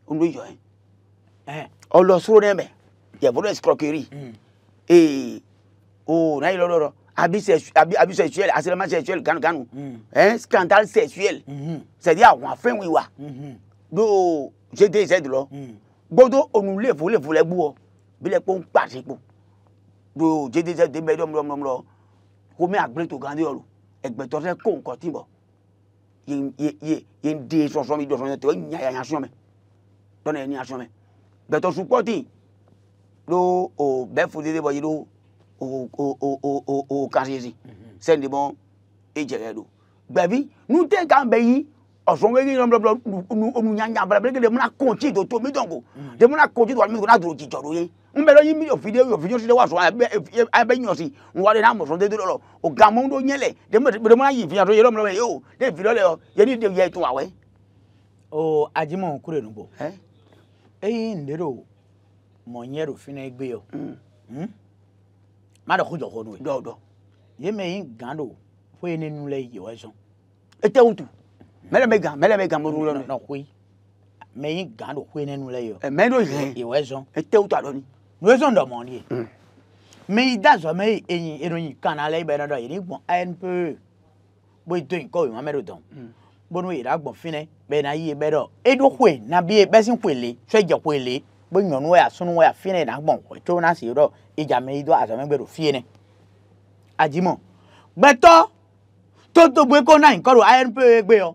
ndo jɔ ye ɔlɔ soro nɛ mɛ yabolo escroquerie ee o n'a ye lɔrɔ lɔrɔ abus sexuel harcèlement sexuel kanu kanu un scandale sexuel c'est à dire àwọn afẹ́wìn wa do gdz lọ mm. gbọdọ ònú léèfó léèfó lẹ gbúwọ bílẹ̀ pọ̀ ń pàṣẹ pọ̀ do gdz dé mẹ́rin ọmọlọmọlọ kó mẹ́ àgbẹ̀rẹ̀ tó gan ní ọ̀rọ̀ egbetɔsɛ ko nkɔti bɔ yen yen yen den sɔsɔ mi jɔsɔ mi tɛ mm-hmm. o nyayanya sɔmɛ tɔnɛ yɛ nya sɔmɛ gbɛtɔsu kpɔti lo o bɛɛ fudede bɔ yi lo o o o o o o kasisi sɛnde bɔ e jɛgɛ do gbɛbi nu tɛ kan bɛ yi ɔsɔngɛgi yɔrɔ bila olunyanya bila bɛlɛ kele muna kɔnti do to mi dɔnko de muna kɔnti do wa mi ko n'a doro jijɔ do ye n bɛ lɔ yi mi ofide ofide si de wa sɔn a bɛ ɲɔsi n wa de n'a mɔsɔn de do lɔ o gamɔ do ɲɛlɛ de muna yi fiyan so yɔrɔ min na ye o de fi lɔ lɛ yɔ yanni de o ajima kure nu bɔ eyi n dero mɔnyɛ do fina gbe yɔ ma dɔ ko jɔ ko do ye dɔw dɔ yemi gan do fo ye ne nu lɛ yewɛ sɔn e tɛ n tu mele me gã mele me gã me ɖu lɔ nɛ. nɔ koe mɛ yi gã ɖo koe nɛ nu le yɔ. mɛ ɖo yɛ yewɔ zɔn. ete wotɔ aɖɔ ni. nu ezɔn dɔ mɔ ni ye. mɛ mm. yi da zɔ mɛ yi eyin eroyin kana lɛ ibɛ dɔ yini gbɔn anp bo yi to yin kɔ yi ma mɛ ɖo dɔn mm. bo nu yi gbɔn fi bɛ na yi ibɛ dɔ eɖo koe na bi ye bɛsi koe le sɔ dze koe le bo nyɔnu ya sunu ya fi nɛ na gbɔn tso na si yɔrɔ idza mɛ yi do azɔ mɛ gbɛ do fi nɛ adimɔ gbɛtɔ tó tó gbé kó náà nǹkan ro anp gbé yɔ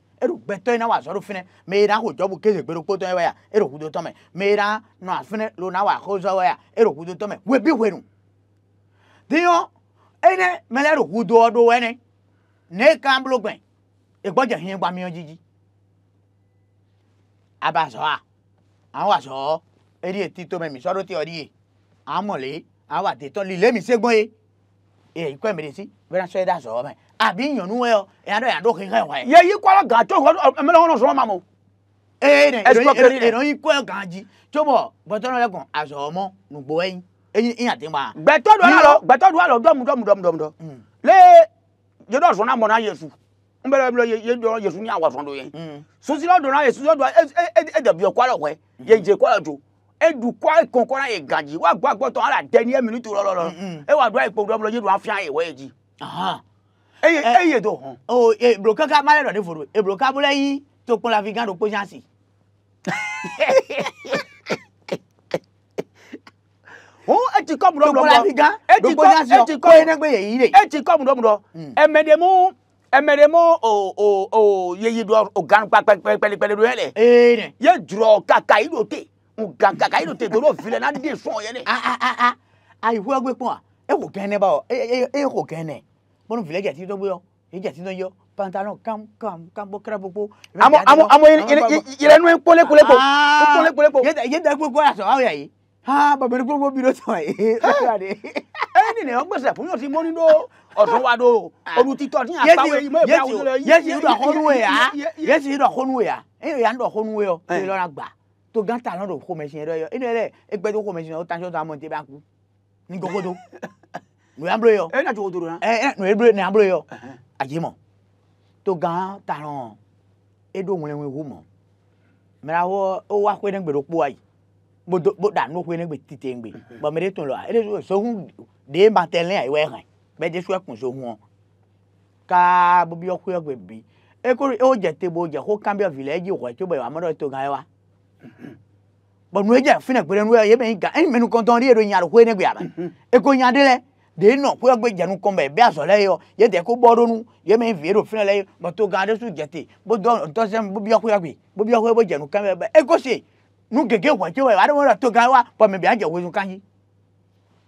eɖo gbɛtɔ yi na wòa zɔ ɖo fi ne me yi na xɔ dzɔbu keze gbe ɖo kpɔtɔ yi wɔ ya nɔ afi ne lo na wòa xɔ zɔ wɔ ya eɖo kudo tɔ me wɔ bi wɔ nu diyɔ ene mele eɖo kudo ɖo wɔ ne ne kan blo gbɛ egbɔdze hiɛ gba miɔ dzidzi aba zɔa àwọn wà zɔ eri eti to me mi sɔ ɖo ti ɔri ye àwọn mɔle àwọn wà detɔ ye eyi kɔ mi bena sɔ yi da zɔ mɛ abi nyɔnu yɛ ɛyà dɔ yà dɔ xexi wa yɛ. yɛ yi kɔla gan tso ɛmɛlɛ wɔn sɔrɔ ee ne ɛrɛ yi kɔ gan dzi tso bɔ bɔtɔnɔ yɛ kɔn azɔmɔ nugbo yɛ eyi eya te ma. gbɛtɔ do alɔ gbɛtɔ do alɔ dɔmu dɔmu dɔmu dɔmu dɔ. lee yedɔ sɔnna mɔ na yesu n bɛ lɛ ye dɔ yesu ni awa sɔn do ye. sosila e du kɔ e ye gan wa gbɔ agbɔtɔ ala dɛ ni ye miniti lɔlɔlɔ e wa do a ye kpɔ dɔ bolo yedu afia ye wɔ ye dzi eye eh, eye do hɔn. o ebro kankan ma lɛ dɔ de foro ebro kabula yi to kpɔn la fi gan do kpojansi. E e e o eti kɔ mudɔ mudɔ mudɔ eti kɔ eti kɔ yenegbe yeyi de eti kɔ mudɔ mudɔ ɛmɛdemu ɛmɛdemu o o o yeyi do o gan kpɛkpɛkpɛlɛkpɛlɛ do yɛlɛ. ee dɛ. ye jurɔ kaka yi do te o gan kaka yi do te toro filɛ n'a den sɔn yɛlɛ. a a a a ayi huwa gbɛ kpɔn wa e ko gɛn ne ba wɔ e e e ko gɛn bọ́ọ̀nù fìlẹ̀ jẹ̀ tí tó gbéyọ èyí jẹ̀ tí tó yọ pantalon kam kam kam bó kẹ́rẹ́ gbogbo. àmọ́ àmọ́ àmọ́ yẹrẹ nu kólékólékó kólékólékó. yéé dẹ́ gbogbo àṣọ àwọn yà yìí ha ah, bàbá ní gbogbo bí ló sọ yìí lọ́sọ̀rọ̀ de. ẹ ní nìyẹn gbèsè fún yóò ti ah. mọ́ nínú ọ̀dún wa do olú títọ́ ní àpáwé yìí mọ́ ìbáwé lọ yìí. yéé sì yìí dọ̀ hónúwe yá yéé sì yìí dọ̀ hónúwe yá ah. yéé yà ń dọ̀ hónúwe eh. yọ yéé lọ́ra gbà tó gán tà lọ́dọ̀ kó mẹ́sìn yẹn lọ́yọ̀ inú yẹn lẹ́ ẹgbẹ́ tó kó yẹn ó tán sọ́tọ̀ àmọ́ ní tẹ́ bá kú ní gbogbo tó. nuyambloyo ena chukoduru na eh nuyambloyo nuyambloyo ajimo to gan taron edo ngwenwe humo mra wo o wa kwe ngbe ro po ayi bo bo da no kwe ngbe tite ngbe bo mere tun lo ele so so hun de ba tele ayi we ran be je so kun so hun ka bo bi o kwe gbe bi e ko o je te bo je ho kan bi village o to bo amoro to gan wa bo nu je fina gbe nu de nɔ kuyɔ gbe dzenu kɔm bɛ bia zɔ lɛ yɔ yɛ tɛ ko bɔ nu yɛ mɛ vie ɖo fina lɛ yɔ mɔto gã aɖe su dzete bo dɔ ntɔsɛm bo bia kuyɔ gbe bo bia kuyɔ bo dzenu kɛm bɛ bɛ ekose nu gege wɔtse wɛ aɖe wɔ to gã wa bɔn mɛ bia dze wo zu kanyi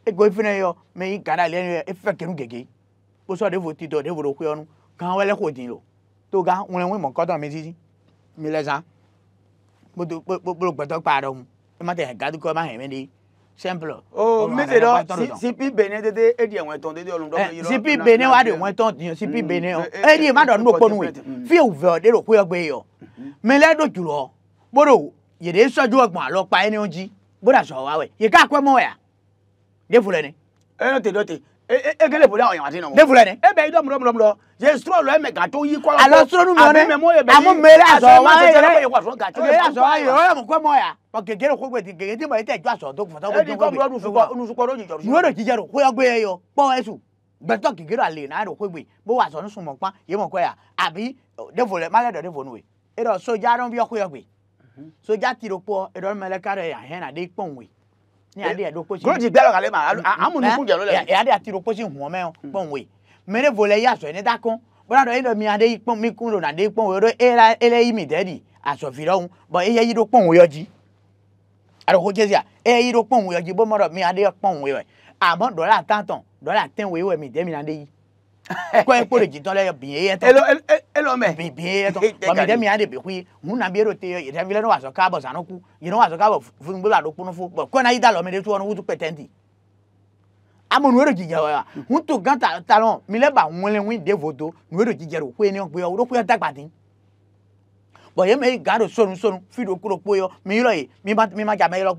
ego fina yɔ mɛ yi gã ɖe yɔ efɛ kenu gege bo sɔ ɖevo dɔ ɖevo ɖo kuyɔ nu gã wɛ lɛ ko di lo to gã ŋlɛ ŋu mɔkɔtɔ mi zizi mi lɛ zã kpolo gbɛtɔ kpa ɖe ŋu ema tɛ hɛ simple Oh, o mise dɔ sipi bene tete edi ɛwɔn tɔn tete ɔlum dɔ. sipi bene wa oh. eh, eh, eh, mm. de wɔn tɔn tiɲɛ sipi bene o edi ma dɔ n'o kpɔnu ye fi owu fɛ o de do ko ɛgbɛ yɔ mɛ lɛ do julɔ boro yɛrɛ sɔju ɔgbɔn alɔ kpa ɛni o ji bora sɔ wa wɛ yɛ k'a kɔ mɔ ya de fulɛ ni. ɛyɔ te dɔ te egele eh, eh, eh, bo da o yawade no ne vura ne e be do mro mro mro ye stro lo me ga to yi ko alo stro nu mo ne amu mere aso wa ye re ye kwa so ga to ye aso wa ye o mo ko mo ya o gegere ko gbe ti gegere ti mo te ju aso do ko ta ko do ko bi nu su ko ro jijo nu ro jijo ko ya gbe yo po esu gbe to gegere ale na ro ko gbe bo wa so nu sun mo pa ye mo ko ya abi devil le ma le do devil nu we e do so ja ron bi o ko ya gbe so ja ti ro po e do mele kare ya hen ade pon we ne ade do ko si gro di belo kale ma amu ni kun jelo le e ade ati ro ya so ni da kon bra do ido mi ade ipon mi kun ro na de ipon we ro era ele yi mi dedi aso fi ro hun bo e ye yi do pon we yoji aro ko jezia e yi do pon we yoji bo mo ro mi ade pon we we amo dola tanton dola ten we we mi de mi na yi ko e kore jitɔ lɛ bi ye yɛtɔ. elo elo mɛ. bi bi ye yɛtɔ bami dɛ mi ya de bi kui mun na bi e do te yɛrɛ fi lɛ ne wa sɔ k'a bɔ sanu ku yɛrɛ wa sɔ k'a bɔ funu bolo a do kunu fo bɔn kɔnɔ yi da lɔ mi de tu wɔni wutu pɛtɛnti. amu nu ero jijɛ wa n to gan ta talɔn mi lɛ ba ŋwɛlɛ ŋwi de voto nu ero jijɛ do koe ne ko yɔ o do koe ta gba ten. bɔn yɛ mɛ gan do sonu sonu fi do kuro koe mi yɔrɔ ye mi ma mi ma ja mɛ yɔ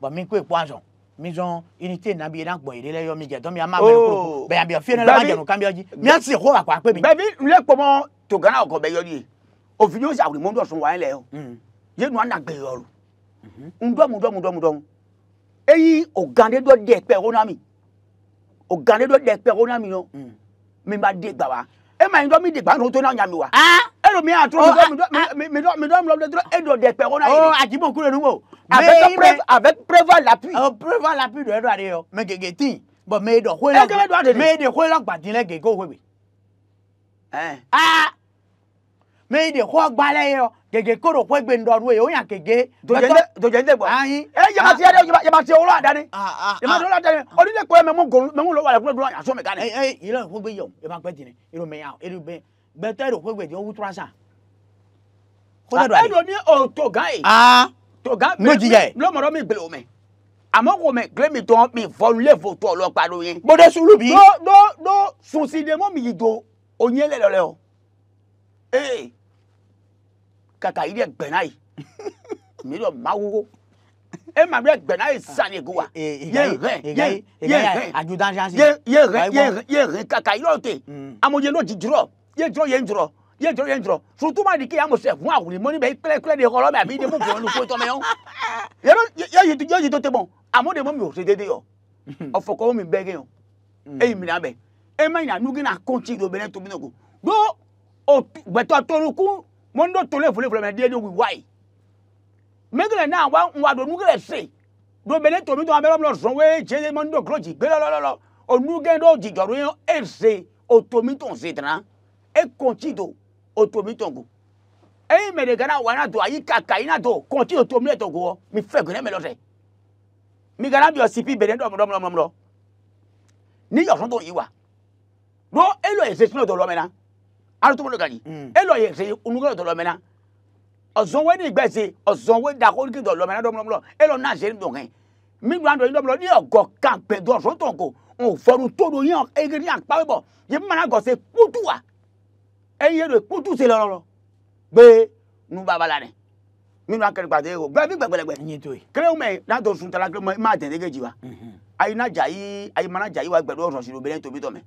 bɔn mi koe poison mizɔn unité nabi yina gbɔn yire lɛ yɔ mi jɛ tɔn mi ama wɛrɛ kuro bɛn abiyan fiyɛ lɛ ma jɛnu kan bi yɔji mi asi ko wa ko a pe mi. bɛbi n lè kpɔmɔ tó gana ɔkɔ bɛ yɔli ye òfin yóò sàwùrì mɔ dɔsùn wáyé lɛ o yéenu ana gbé yɔlu ndɔmu ndɔmu ndɔmu ndɔmu eyi ogande dɔ dɛ pɛ ɔna mi ogande dɔ dɛ pɛ ɔna mi yɔ mm. mi ma de gba wa e ma yin dɔ mi dé gba n'o tó n'a ɲami wa. ɛlòmíyàn ah! tó mi dɔ oh, mi dɔ mi ah, dɔ mi dɔ ah. mi dɔ e dɔ dɛ pɛ ɔna yi. ɔ oh, àjibɔnkuru ninnu o avec prévoir l'appui. prévoir l'appui de Edouard yo. Mais gege tin. mais me do hwe la. Ege Edouard de. Me de hwe la gba tin le gege hwe we. Eh. Ah. Me de hwe gba le yo. Gege ko ro hwe gbe ndo ru e o yan gege. Do je do je gbo. Ayin. Eh ya ma ti ya ya ma ti Ah ah. Ya ma ti o lo adani. Odi le ko me mu go me mu lo wa le ko do Eh eh ile hwe gbe yo. E ma gbe tin. Iro me ya. Iro be. Gbe te ro hwe gbe je o wu 300. Ko Edouard. Edouard ni o to Ah n'o jija ye. lọmọdọ mi gbẹlẹ o mẹ àmọ́ kò mẹ gílẹ mi tán mi fọnú lè fò tó ọlọ́pàá ló yẹ. bọ́dẹ sùúrù bí. ló ló ló sunsidemọ mi yìí do oyin lẹ lọlẹ o ee kàkà yìí dẹ gbẹ̀nà yìí mi dọ̀ máa wúwo e ma bẹ gbẹ̀nà yìí sisan de ko wa. ye rẹ ye rẹ ye rẹ ye rẹ kàkà yìí lọ tẹ mm. amóye ló ti jùrọ ye jùrọ ye n jùrọ ye jɔrɔ ye jɔrɔ surutu ma di ke yamu sɛ fún awuri mɔni bɛ ikilɛ ikilɛ de kɔrɔ mɛ a b'i de mu bɔn nu ko tɔmɛ yɔn yɔrɔ yɔ yɔ yi to te bɔn amu de mu mi o se dede yɔ ɔfɔ kɔ mi bɛɛ kɛ yɔ eyi mina bɛ e ma ɲina nugi na kɔnti do bɛnɛ tobi ne ko do o gbɛtɔ tɔlu kun mɔni dɔ tɔlɛ fɔlɔ fɔlɔ mɛ den de wi wa ye mɛgɛlɛ naa wa wa do nugi lɛ se do bɛnɛ tobi dɔn abɛlɛ bɛlɛ sɔn wee jɛ mɔni dɔ gulɔ ji gbɛlɛlɔlɔlɔ o nugi dɔ jijɔro ye e se o tomi tɔn se tana e kɔnti do otomi tɔngo eye mɛ de gana wa na do ayi kaka yi na do kɔnti otomi le tɔgo wɔ mi fɛ gɛnɛ mɛ lɔtɛ mi gana bi ɔsipi bɛnɛ dɔ mɔdɔ ni yɔsɔn tɔ yi wa do elo yɛ sɛsinɛ dɔ lɔmɛ na alutomo dɔ ka di mm. elo yɛ sɛ onugɛ dɔ lɔmɛ na ɔzɔn wɛ ni gbɛse ɔzɔn wɛ dakoliki dɔ lɔmɛ na dɔ mɔdɔ mɔdɔ elo na zɛri dɔn mi gba dɔ yi dɔ ni ɔgɔ kan pɛ dɔ sɔn tɔn ko ɔfɔdu to do yi ɔ egeri akpa bɔ yi mana gɔ se kutu wa eye ɖo kputu se lɔlɔlɔ gbe nubabala ne minnu akɛrɛ gbadɛ o gbɛ bi gbɛgbɛlɛgbɛ kele mɛ n'a dɔn suntala kele mɛ i m'a tɛnɛ ke ji wa ayi n'a ja yi ayi mana ja yi wa gbɛdɔ sɔsi do bɛlɛ tobi tɔ mɛ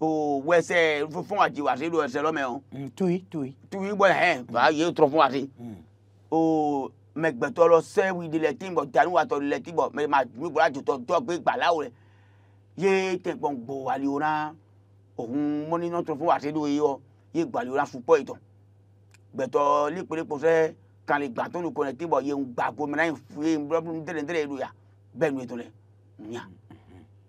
o wɛsɛ fɔn ka ji wa se do ɛsɛ lɔ mɛ o. tuyi tuyi tuyi bɔ hɛn ba ye tɔrɔ fɔn ka se o mɛ gbɛtɔ lɔ sɛwi de lɛ ti bɔ tani wa tɔ lɛ ti bɔ mɛ ma mi bɔra jotɔ dɔ gbe gbala o lɛ ye tɛgbɔn gbowali o na òun mɔni nɔtɔ fɔn ka se do yi yɔ ye gbalora supɔ yi tɔ gbɛtɔ likpele kpɔsɛ kali gbatɔ nu kɔnɛ tibɔ ye ŋgba gomina yi fu ye ŋgblɔbu ŋdɛrɛ ŋdɛrɛ yi do ya bɛɛ nu yi to lɛ nya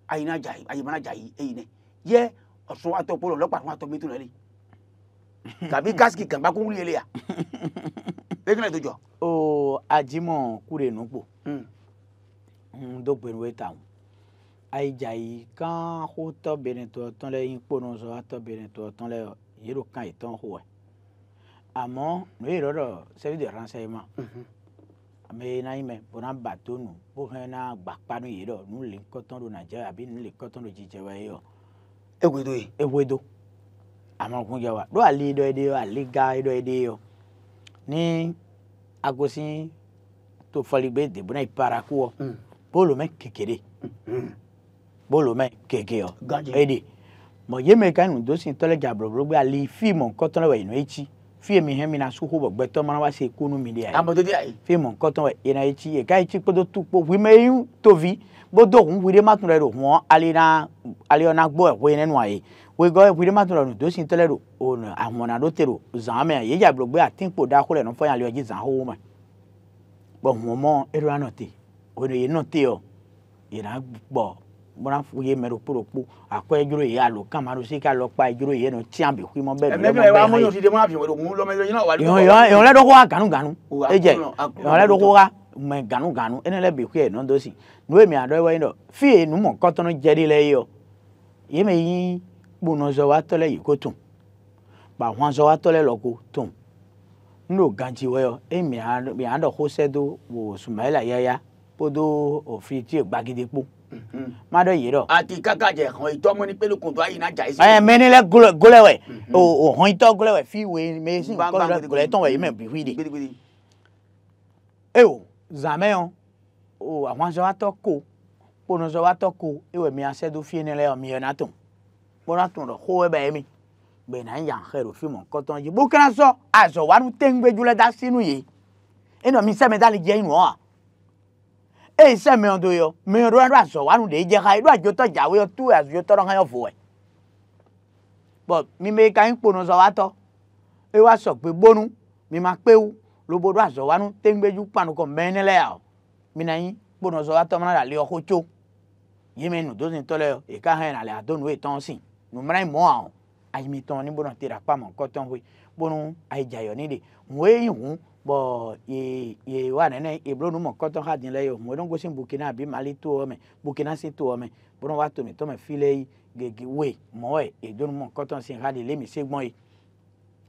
ayina dza yi ayimana dza yi eyi nɛ yɛ ɔsɔ atɔ kpɔlɔ lɔkpa fún atɔ mi to lɛ li tàbí gáàsì kàǹgbá kó wúlò yẹlẹ yà lẹ́gbẹ̀rẹ́ tó jọ. Hmm. o ajimọ kure nukpo n do gbẹnu wẹ ta o ayi dza yi kan kó tọ bẹnẹ tọ tán lẹ yín kpọnọ sọ atọ bẹnẹ tọ tán lẹ yọ yero kan yi tɔn ho ɛ àmọ́ n'o yɛrɛ dɔ service de renseignement ame yi n'anyi mɛ bona ba to nu bó hɛn na gbakpa nu yi dɔ nu le kɔtɔn do nàjɛ àbí nu le kɔtɔn do jíjɛ wɛ yɔ. ewedo yi. ewedo àmọ́ kun jɛ wa do ali dɔ yi de yɔ ali ga dɔ yi de yɔ ni agosi to fɔligbe debuna yi paraku wɔ bolo mɛ kekere bolo mɛ keke mo yeme nu dosi tole ja bro bro gbe fi mo nkan ton we inu fi emi hen mi na su ho bo gbe wa se ikunu mi dia amo fi mo nkan ton we ina echi ka echi podo tu po wi me yu to vi bodo hun wi de ma tun re ro won ali na ali ona gbo e we nenu aye wi de ma tun ro nu dosi tole ro ona awon na do zan me ye ja bro gbe atin da ko le nu fo yan le zan ho ma bo hun mo ero anote te mura ye mɛro kpo kpo akɔ edzro ye alo kamaro si ka lɔ kpa edzro ye no tia bi hui mɔ bɛ do lɔmɔ bɛ ha wa ganu ganu edze yɔn fi ye numɔ kɔtɔnɔ dze ɖi lɛ yɔ ye me yi kponɔzɔ wa tɔ lɛ yi ko wa tɔ lɛ lɔ ko tom n do gantsi wɔ yɔ emi Mm-hmm. maɗo yiɗo ati kakaje hoyto moni pelukun to ayina jaisi eh menile gulewe mm-hmm. o hoyto gulewe fi we me sin ko gule ton we me biwidi e o zame on o àwọn so ato ko pono so ato ko e mi ase do fi nile o mi ona ton bona ton ro ho e mi be na yan khero fi mo ko ton yi bu kana so wa nu tengbe jule sínú yi eno eise meodo yo meodo ndo aso wanu de je ha ndo ajo to jawe tu ajo to ran yo fo e but mi me ka npo no so wa to e wa so pe gbonu mi ma pe u lo bodo aso wanu te ngbeju panu ko menele a mi na yin gbonu so wa to ma na le oko cho yeme nu dozin to le e ka hen ale adonu e ton sin nu mra mo a ayi mi ton ni gbonu te ra pa mo ko ton we gbonu ayi jayo ni de we yin hun bɔn ye ye wa nɛnɛ ebolo nu mɔ kɔtɔn ha di lɛ yi o mɔ eɖɔn gosi burkina abi mali to wɔ mɛ burkina si to wɔ mɛ bɔn wa tome tɔmɛ fi lɛ yi gege we mɔ yɛ edo nu mɔ kɔtɔn si ha di lɛ mi se gbɔn yi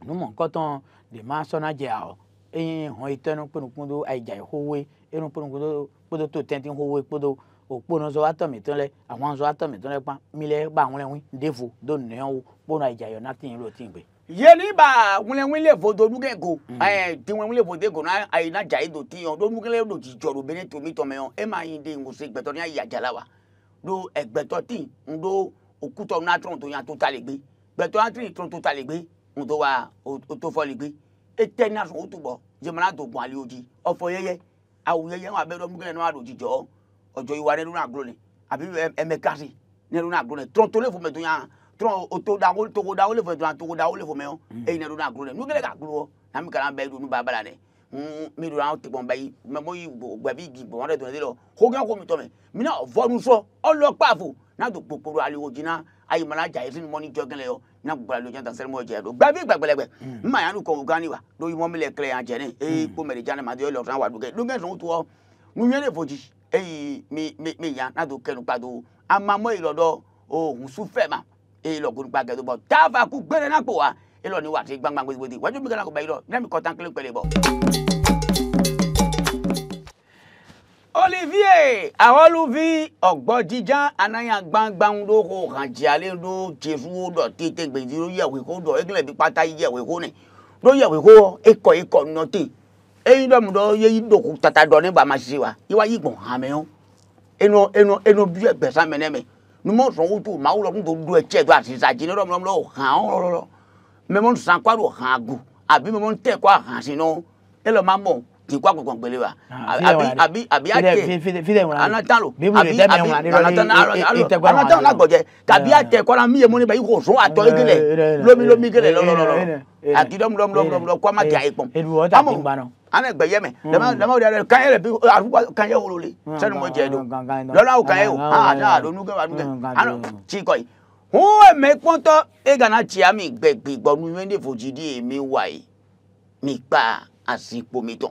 nu mɔ kɔtɔn de ma sɔna dze awɔ eye hɔn yi tɛ nu kpɛnukun do ayi yi ho enu kpɛnukun do kpɛdo to tɛnti ho we okpona zɔ atɔ mi tɔn lɛ àwọn zɔ atɔ mi tɔn lɛ kpan mi lɛ ba ŋlɛ ŋui devo do nɛɛn wo kpona ìjà yɔ n'ati yin lo ti gbe. yeli ba ŋlɛ ŋui le vo do nuge go ɛɛ diwɔn ŋui le vo de go na ayi na dza yi do ti yɔ do nuge le do dzidzɔ do bene tomi tɔmɛ yɔ e ma yi de ŋusi gbɛtɔ ni ayi adzala wa do ɛgbɛtɔ ti ŋdo na trɔn to yan to ta le gbe gbɛtɔ wa o to na sɔn o tu bɔ zemana do gbɔn ali o di ɔfɔ wa do dzidzɔ ɔdzɔ yi wa ne nuna aglo ne abi ɛmɛ kasi ne nuna aglo ne trɔn to le fo mɛ to yan trɔn o to da o togo da o le fo mɛ to ne nuna aglo ka aglo wɔ na mi kana bɛɛ do nu la ne hun mi do an tigbɔn bayi mɛ mo yi gbabi gi bɔn wɛrɛ dɔn ne lɔ ko gɛn mi tɔ mɛ mina vɔ nu sɔ ɔlɔ kpaafo n'a do kpokporo aliwo jina ayi mana ja esi ni mɔni jɔ gɛlɛ yɔ n'a gbala lo janta sɛlɛmɔ do gbabi gbagbɛlɛgbɛ n ma yanu kɔn o gan ni wa do yi mɔ mi lɛ kɛlɛ yan jɛ ne ee ko mɛri jan ne ma do yɛ lɔtɔn wa do kɛ do kɛ sɔn o tɔ nu yɛ ne fo eyi mi mi mi yan na do kenu kpado ama mo ilo do o husu fe ma e lo gun pa gedo bo ta fa ku gbere na po wa e lo ni wa ti gbangba gbe gbe waju mi gana ko ba ilo na mi ko tan kele pele bo Olivier Awoluvi Ogbodijan anaya gbangban do ko kan ji ale do jesu do tete gbe ji ro yewe ko do egle bi pata yewe ko ni do yewe ko eko eko no te eyidɔm dɔ yeyi dɔku tata dɔ ne ba ma sisi wa yi wa yi gbɔn hame o eno eno eno bi gbɛsa mɛ nɛmɛ numu sɔn o tu maawu lɔ numu do ɛtsɛ do asisa dzi ne dɔ mɔlɔmɔ o hàn o lɔlɔ mɛmɔ nusan kɔ do hàn gu abi mɛmɔ ntɛ kɔ hàn si nɔ elɔ ma mɔ kin kwa kokon pele wa abi abi abi ate anatan lo abi abi anatan anatan na gboje tàbí ate ko na mi mo ni ba iko so ato egele lomi lomi gele lo lo lo ati dom dom dom dom kwa ma ti aipon amo ana gbe yeme lema lema de kan yele bi afuwa kan ye olole sanu mo je do lola o kan ye o ha da do nuke wa nuke ana chi koi ho e me ponto e gana chi ami gbe gbe gbonu wende fojidi èmi wa yi mi pa asipo mi ton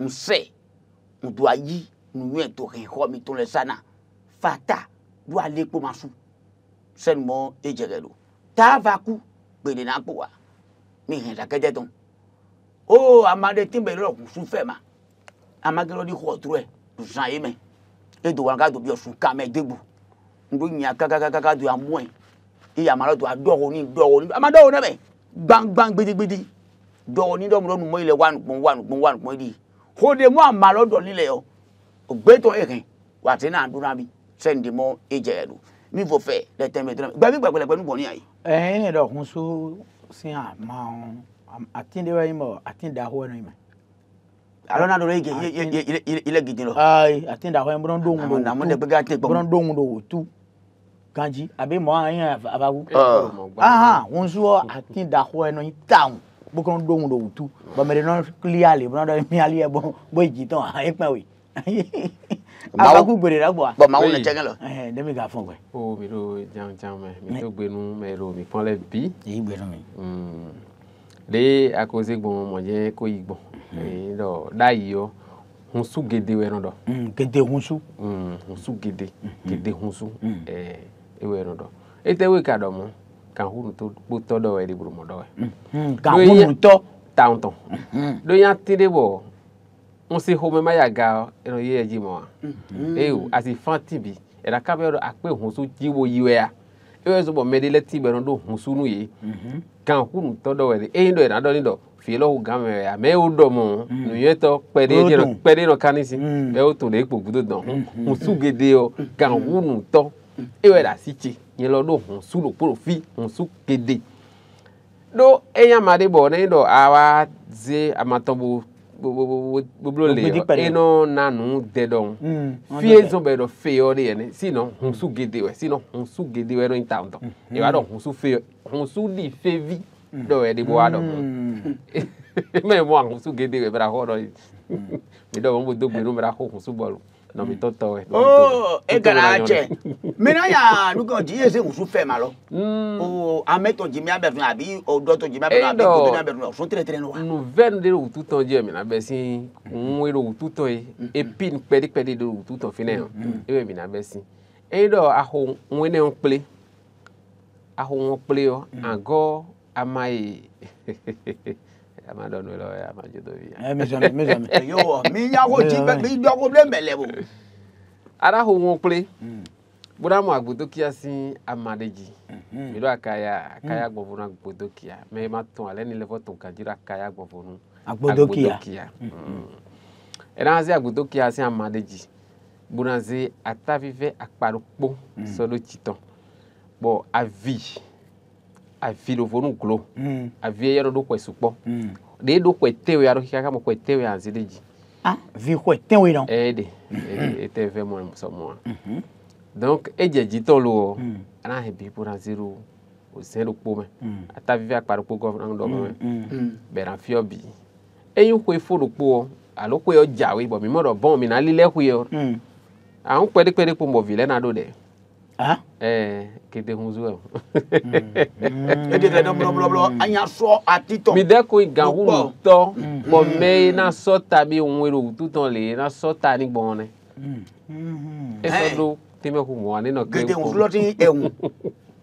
on on sait Mse, y mwen to renkho mais ton le sana. Fata, dwa le pou masu. seulement et e l'eau Ta vaku, mais nan pou wa. Mi hen takete ton. O, oh, amade timbe lòk msou fe ma. Amade lòk di khotwe, lousan eme. E, e do wanga do biyo sou on debu. Mbo nya kakakakaka do ya mwen. E yamalo do a doro ni, doro ni. Amado nebe. Bang bang bidi bidi. Doro ni do mdo nou mwen le wanuk mwen wanuk mwen wanuk mwen di hode mu amalo dɔli le yɔ ogbetɔ ehin wate na aduna bi sɛndi mɔ edze yɛ do mi fo fɛ le tɛmɛ dɔrɔn gbavi gbagbɛ le gbɛ nubɔ ni ayi. ɛɛ ne dɔ kun so si a ma ɔn a ti de wa yi ma ɔ a ti da hɔ ni ma. alo na dɔrɔn ile gidi lɔ. ayi a ti da hɔ de gbɛgɛ te gbɔ. bɔrɔn donw do o tu kanji a bɛ mɔ an bókòrò dó ŋun do wùtú bàmẹ́rẹ́ náà kílíà lè bọ́nà dọ́ọ́ míà lè bọ́ bọ́ ìjì tán ayé pẹ́ wì. abaku gbèrè rẹ gbọ́ wa. bọ́n màá wọlé jẹ́gẹ́ lọ. ẹ dẹ́mi k'a fọ gbẹ. o mi do janjan mẹ mi tó gbénu mẹ lo mi pọ́n lẹ bí. èyí gbénu mi. Hmm. lé akose gbọ̀n mọ̀jẹ́ kó yìí gbọ̀n èyí hmm. lọ láyé yọ hunsu gèdè wẹ̀rọ dọ. Hmm, gèdè hunsu. hunsu gèdè gèdè hunsu ẹ ewé rọ dọ. ètè wé ka dọ mọ́ kahunu to kpotɔ dɔ wɛ ɛdi dɔ wɛ. kahunu tɔ. tantɔn do yɛn de bɔ ŋusi home ma yaga ɛnɛ yɛ dzi mɔ wa eyo asi fan ti bi ɛna kabe yɔrɔ akpe hunsu dziwo yiwɛ ya ewɛ zɔbɔ de lɛ ti bɛ do hunsu nu ye kahunu tɔ dɔ wɛ de eyin dɔ yɛ na dɔ ni dɔ fiye lɔ ko gan mɛ ya mɛ o dɔ mɔ nuyɛtɔ kpɛde yɛrɛ kpɛde yɛrɛ kanisi mɛ o to de ekpo gudo dɔn hunsu gede yɔ kahunu tɔ ewɔ ɖe asi tse nye lɔ ɖo hunsu ɖo kpolo fi hunsu gede ɖo eya ma ɖe bɔ ne ɖɔ awa ze amatɔ bo gbogbo le eno nanu de dɔn fie zɔn bɛ dɔ feyɔ de yɛnɛ sinɔ hunsu gede wɛ sinɔ hunsu gede wɛ dɔn ta ntɔ e b'a dɔn hunsu feyɔ hunsu di fevi dɔw yɛ de bɔ a dɔn mɛ mɔ hunsu gede wɛ bɛ na hɔ dɔ ye mi dɔw bɛ n bɔ do gbɛnu bɛ na hɔ hunsu bɔ lɔ na mitoto we oh e garaje mina ya nuko jiye se usu fe ma lo o ameto jimi abefun àbí odo to jimi abefun àbí ko to ni abefun so tere tere no wa nu ven de o tutan je mina be sin un ero tutan e e pin pedi pedi de o tutan fine e be mina be sin e do aho un ne un ple aho un ple o ago amaye a ma dɔn n'o la a ma jo dɔ bi mi sɔn mi sɔn mi. yo mi ɲako ti bɛ mi dɔgɔ bile mɛlɛ o. ara ho ŋun kple buramu agbodokia si amade dzi mi do akaya akaya gbɔvɔ nu agbodokia mɛ ma tɔn ale ni lɛfɔ tɔn ka dzi akaya gbɔvɔ agbodokia ɛna se agbodokia si amade dzi bunaze atavivɛ akparokpo sɔdo tsitɔn bɔn avi avi ɖovonu glo mm. avie yɛ ɖoɖo kɔe sukpɔ mm. ɖe ɖo kɔe tewe aɖo xixi akamɔ kɔe tewe azi ɖe dzi. a ah, vi kɔe tewe nɔ. ɛɛ eh, eh, de ete vɛ mɔ sɔmɔ a donc edze dzitɔ lo wɔ hmm. ana he bibo na zi ɖo o zɛ ɖo kpo me hmm. ata vivi akpa ɖo kpo gɔvna ŋdɔ me hmm, bɛna fiɔ bi eyi koe fo ɖo kpo wɔ alo koe yɔ dzawe bɔn mi mɔ ɖɔ bɔn mi na lilɛ koe yɔ àwọn kpɛɖekpɛɖe kpo mɔ vi lɛ na ɖo dɛ. Eh, kete hunzu ɛm. e de tɛ dɛ bulɔbulɔbulɔ an y'a sɔ a ti tɔ. mi dɛ ko gahunu tɔ bɔn mɛ na sɔ ta bi nwere o tutɔ le na sɔ ta ni gbɔn nɛ. esɔ do tɛmɛ ko mɔ ne nɔ kiri ko. gete hunzu ti ɛwun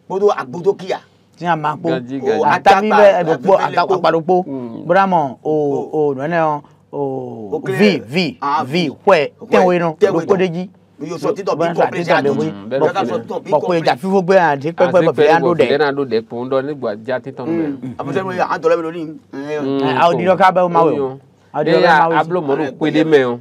gbɔdɔ agbɔdɔ kiya. tiɲɛ ma po mm. o atabi bɛ ɛbɛ po akpadokpo burama o o nɔnɛ o v vi v kɔɛ tɛnwo yen nɔ o do kodeji bí o sọ títọ̀ bí kọ̀pẹ́sì àdójú bẹ́ẹ̀ ká sọ títọ̀ bí kọ̀pẹ́sì. ọ̀pọ̀ ìjà fífó gbé àti pẹ́pẹ́ bọ̀fẹ́ àndó dẹ̀. àti pẹ́pẹ́ bọ̀fẹ́ pò ń dọ́ nígbà já títọ̀ nù. àbúté mi à ń tọ́lẹ́ mi lórí. àwọn òdìdọ́ ká bẹ́ẹ̀ máa hmm. hmm. wẹ̀ o. lẹ́yìn abúlé mọ́nú pédé mẹ́ o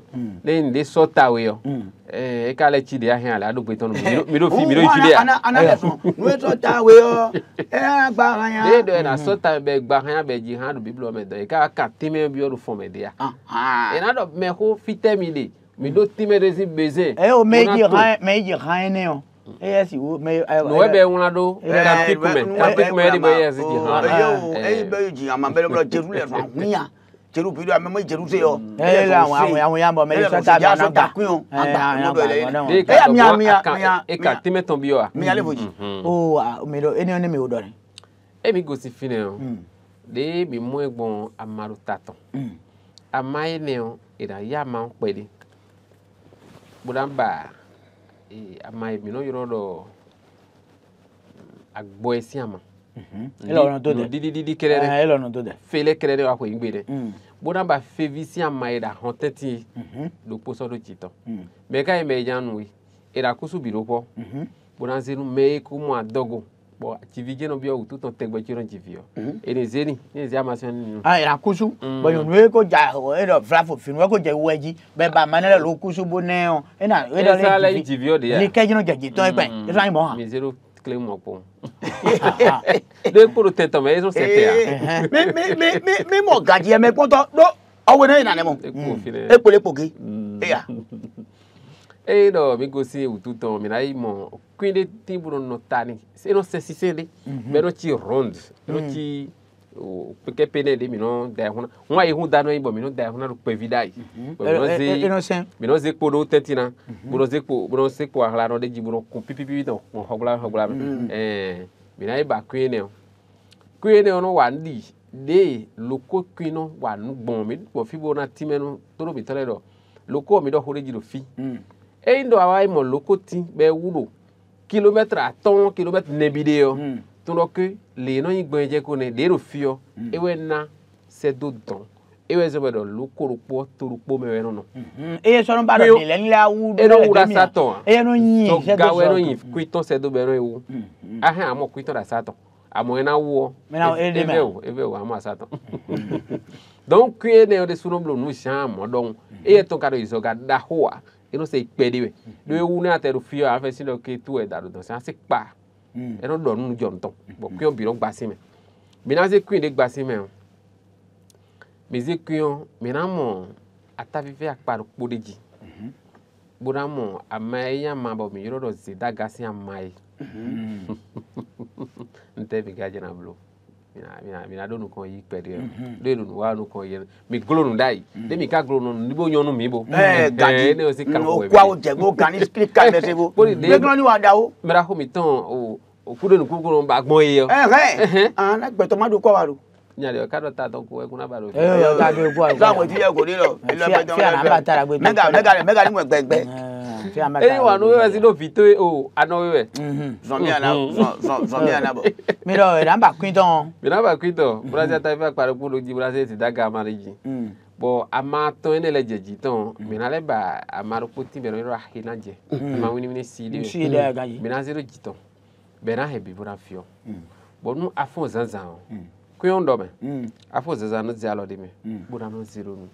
lẹ́yìn lé sọ́ta wẹ̀ o ẹ hmm. ká lẹ tsi de ahẹ́ àlẹ́ àdó pétọ́ nù mi ló fi mi ló fi de yà. anadẹ sùn n'o ye sọta we yọ ẹ gba hàn ne dɔ yɛ na sɔta bɛ gba hàn yà bɛ dzi hàn do bibulɔ mɛ dɔ yi k'a ka tɛmɛ bi yɔ do de yà. ɛ dɔ mɛ ko fitɛ mi de mido timerezi beze. ẹ e o meji hàn meji hàn ne o e yẹ si wo me. nùwẹ́ bẹ ŋun do kanti kumẹ kanti kumẹ de bẹ yẹ si ti hàn. ẹ yẹ bẹ jì àmà bẹ lọ jẹru lẹ fún àwọn yàn jẹru bi do àmì mọ jẹru se yọ. ẹ yẹ lọ àwọn àwọn àwọn yàn bọ mẹ sọ ta bẹ n'an ta ẹ yà miya miya miya. e ka tẹmẹ tán bi mm-hmm. oh, wa. miya le fo ji. o wa mi do e ni ne mi o dɔn. e mi gosi finɛ o mm. de mi mú ẹ̀gbọ́n amadu ta tán mm. amayi ni o ìdáyà máa ń pè ní bulan ba e, ama yɔrɔ dɔ a gbɔ ye siyan ma. Mhm. elɔrɔn to dɛ didi didi kɛrɛ eh, dɛ fele kɛrɛ dɛ wa ko igbe dɛ bulan fevi siyan ma da hɔn tɛti mhm. do kposɔn do titɔ mɛ ka yi mɛ yan nu ye erakusu biro kɔ bulan mɛ ko mu a dɔgo kpɔ tsivi dze nɔ bi wò tutɔ tɛgbɛ tsi ɖe tsivi yɔ mhm. ene ze ni ene ze ama se nu. a yɛrɛ akusu mhm. bɔn nyɔnu ye ko dza e dɔ fila fo finu ye ko dze wɔ edzi bɛ ba ma ne le lo kusu bo ne yɔ ena e dɔ le tsivi yɔ de ya li kɛ dzi nɔ dze dzitɔ ye pɛ e dɔ anyi mɔ hã. mi zero kile mɔ kpɔ ne kpolo tɛtɔ mɛ ezɔ sɛ tɛ ya. Eh, eh, eh. mi mi mi mi mi mɔ gadzia mɛ kpɔtɔ do ɔwɔ ne yina ne mɔ ekpole hmm. kpoke mhm. eya. eyi dɔ mi gosi wututɔ kuinde tiburo no tani eno sesisede mhm. beno ci ronde eno mhm. ci peke pene de mino da huna wa e hun dano ibo mino da huna ru pevida yi mino ze eno sen mino ze po do tetina mino ze po mino ze po ahla no de jiburo kun pipi pipi do on hogla hogla mhm. eh mina e ba kuine o kuine ono wa ndi de loko kuino wa nu gbon mi bo fi bo na timenu toro bi tole do loko mi do horeji do fi e ndo awa imo loko tin be wulo kilomètre atɔ̃ kilomètre nɛbi de yɔ tɔnɔ ke le nɔ yin gbɛn dze ko ne de do fiɔ ewɛ na sɛ do dɔn ewɛ zɛ bɛ dɔ lokorokpɔ torokpɔ mɛ wɛ nɔnɔ. eye sɔnni ba dɔ lɛ nílẹ̀ awu dɔ lɛ dɛmɛ ya eye n'o yin sɛ do sɔrɔ gawɛ n'o yin kuitɔn sɛ do bɛ n'o ye wo ahɛn amɔ kuitɔn da sa tɔn amɔ ena wɔ ebe o ebe o amɔ asa tɔn donc kue ne yɔ de sunoblo nu sian amɔ dɔn eye tɔn ka do izɔ ka da hoa eno se ikpe de we do ewu ne atɛ do fio afɛ si dɔ ke tu ɛda do dɔsɛ ase kpa ɛno dɔ nu dzɔ ŋutɔ bɔn kuyɔ bi dɔ gba si mɛ mina se kui de gba si mɛ o meze kuyɔ mina mɔ atafifɛ akpa do kpo de dzi gbona mɔ ama yɛ ya ma bɔ mi yɔrɔ dɔ zi daga si ama yɛ ntɛ bi gadzena bolo mina mina mina do nu kɔn yi kpɛ deɛ de mhm. nu wa nu kɔn yɛ mi glo nu da yi mhm. de mi ka glo nu ni bo nyɔnu mi bo. ɛɛ gadi ne o si kan mm, o kwa o jɛ ko gani spiri ka eh, mɛ se bo ne gulɔ ni wa da o. mɛra ko mi tɔn o o ku de nu kúkúrú ba gbɔn ye yɔ. ɛhɛ an na gbɛtɔ ma do kɔ wa do. nyale ka dɔ ta tɔ ko ɛkun e na ba do. ɛɛ ka do ko ayi. sanwó ti yɛ ko de lɔ. fiyana an b'a ta la gbɛtɔ. mɛga mɛga mɛga ni mɔ gbɛgbɛ. Eh ɛni wa no wewɛ si no vite o anɔ wewɛ. zɔnmi ana mhm. zɔnmi ana bɔ. mi dɔ ìdánbà kuitɔn. ìdánbà kuitɔn burasi ata ife akpari kpolo dzi burasi e ti da gama de dzi. Mm. bɔn ama tɔn ne le dzedzi tɔn mina mm. le ba ama ɖe kpoti bɛ n'o yɔrɔ ahina dze mm. ama wini mi ne de o mina se do dzi tɔn bɛ na he bibo na fiɔ bɔn nu afɔ zanzan o kuyɔn dɔ mɛ afɔ zanzan no zi alɔ de mɛ bo na no nu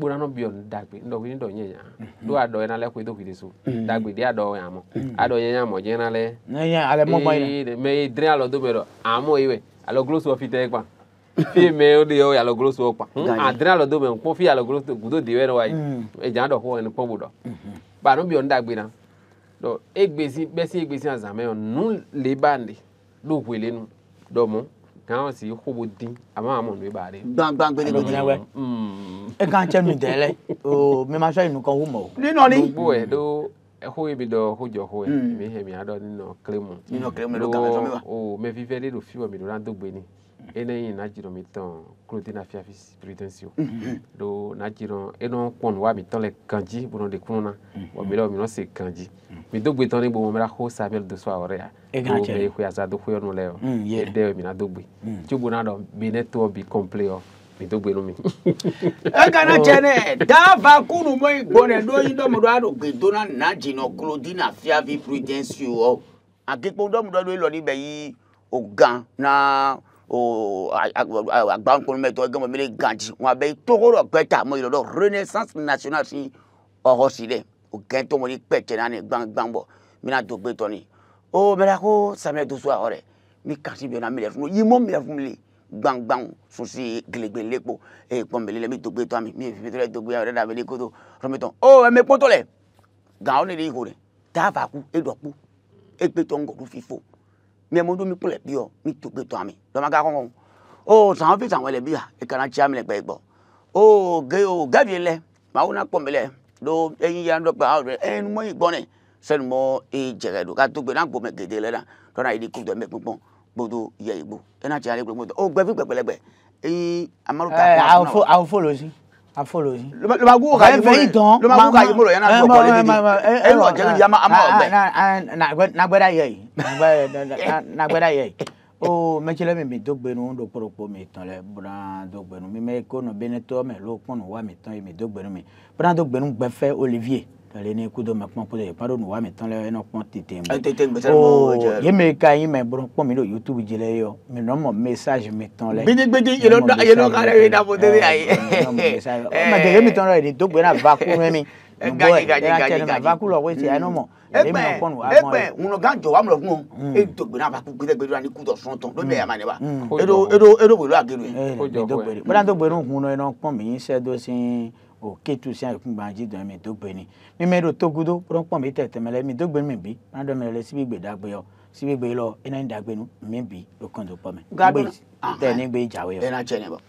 kpona no bion dagbe ndo kwini mhm. do nyenya mhm. do ado na le kwedo kwini so dagbe dia do ya mo mhm. ado nyenya mo jena le nyenya ale mo baina me dre alo do mero amo iwe alo gloso fite kwa fi me o de o ya lo gloso pa hmm? adre alo do me ko fi alo gloso gudo de wero wa e jan do ko en po budo ba no bion dagbe na do egbesi besi egbesi azame on nu le bande do kwelenu do mo kan si xobo din ama amọ nu ba de. gbangban gbede ko jinlẹ wẹ. e kan cẹ nu tẹlẹ o mi ma sọ ìnùkan wù mọ. nínú ni. gbogbo ẹ ló ẹkọ yẹ bi dọ ọkọjọ ọkọ yẹ mi hẹ mi adọ nínú kílẹmù. nínú kílẹmù ló kàmẹ sọmi wa. o mẹ fífẹ́ lè lo fíwọ̀ mi lọ́la dọ́gbe ni ene na dziɖɔ mi tɔn klodi na fiafi pridensi do na dziɖɔ eno kpɔn wa mi tɔn le kanji bɔnɔ de kunu na wa mi lɛ mm, mi nɔ se kanji mi do gbe tɔn ne bo mi ra ko samuel do so awɔ rɛ ya do mi ko yaza do ko yɔnu lɛ o ɛdɛ mi na do gbe tso bo na dɔ bi ne to bi kɔmple yɔ mi do gbe nu mi. ẹ kana tiɛ nɛ dava kunu mɔ igbɔnɛ n'oyin dɔmɔdɔ alo gbedona na dziɖɔ klodi na fiafi pridensi o agikpo dɔmɔdɔ do elɔ ni bɛ yi o gan naa agbankɔnmɛ tɔ gɛmɔ mele ganji wọn abɛ togorɔ gbɛta mo yɛrɛ dɔ renaissance nationale si ɔhɔ si dɛ o gɛn tɔmɔ ni pɛtɛ naani gbangban bɔ mina do gbe tɔni o mɛra ko samiyɛ doso awɔ dɛ mi kasi bɛ na mi yɛrɛ funu yi mo mi yɛrɛ funu le gbangban susi gelegbele kpo eye kpɔn bele le mi do gbe tɔ mi mi ye fifi tɔ lɛ do gbe yɛrɛ da bele koto rɔmitɔn o ɛmɛ kpɔtɔ lɛ gawo ne de yi ko dɛ taa fa ku e dɔ ku e gbe tɔ ŋgɔ du fifo mie mo ɖo mi kple bi o mi to gbe tɔa mi lɔ ma ga kɔkɔ o zãwo fi zãwo le bi ya ekana tsia mi le gbɛ gbɔ o ge o gavi lɛ mawu na kpɔm lɛ ɖo eyi ya ɖɔ kpe awo ɖe eyi numɔ yi gbɔnɛ sɛnumɔ eyi dzɛgɛ do katã gbe na gbome gede lɛ na tɔna yi di kudu ɛmɛ kpɔkpɔ gbodo yɛ igbo ena tsia le gbogbo o gbɛ fi gbɛgbɛlɛgbɛ eyi amalo ka kɔ awo fo awo fo lo si. I'm following. Lumagu ka yi very don. Lumagu ka yi moro yana gbọ́ kọ́lé dídí. Ẹ lọ jẹ́ yamá ama ọ̀gbẹ́. Nagbẹ́dá yẹ yìí. Nagbẹ́dá yẹ yìí. O mẹ́tsẹ́lẹ́ mi mi tó gbẹnu ń do kpọ̀rọ̀kpọ̀ mi tán lẹ bùrán tó gbẹnu mi mẹ́ kó nù bẹ́ẹ̀ tó mẹ́ ló kpọ̀nù wá mi tán yìí mi tó gbẹnu mi bùrán tó gbẹnu gbẹfẹ́ Olivier tale ne kudo me kpɔn kudo yepa ɖo nu wame tɔn le enɔ kpɔn tete me. tete gbèsè mo jẹ. ye me ka yi me bolo kpɔn mi do youtube dzi le yɔ mi nɔ mɔ message mi tɔn le. gbedegbede yelɔ dɔ yelɔ ka ɖe yina fo tete ayi. ɔmɔ tɛ ye mi tɔn lɛ de do gbena va ku mɛ mi. gaji gaji gaji gaji va ku lɔ ko esi ayi nɔ mɔ. egbɛ egbɛ ŋunɔgan jɔ wa mɔ kun o e do gbena va ku gbedegbede la ni kutɔ sɔn tɔn lóbi yamma ne wa edo edo edo welo agelo ye o tu sia ekungba dzi dɔn mi do gbeni mi mɛ ɖo togudo kpɔɖɔn kpɔn mi tɛtɛ mɛ lɛ mi do gbeni mi bi mana dɔ mi lɛ sibi gbe dagbe yɔ sibi gbe lɔ ena ni dagbe nu mi bi o kɔn do kpɔ mɛ. gado tɛ ne gbe jawe yɔ. bɛn na tiɲɛ ne bɔ.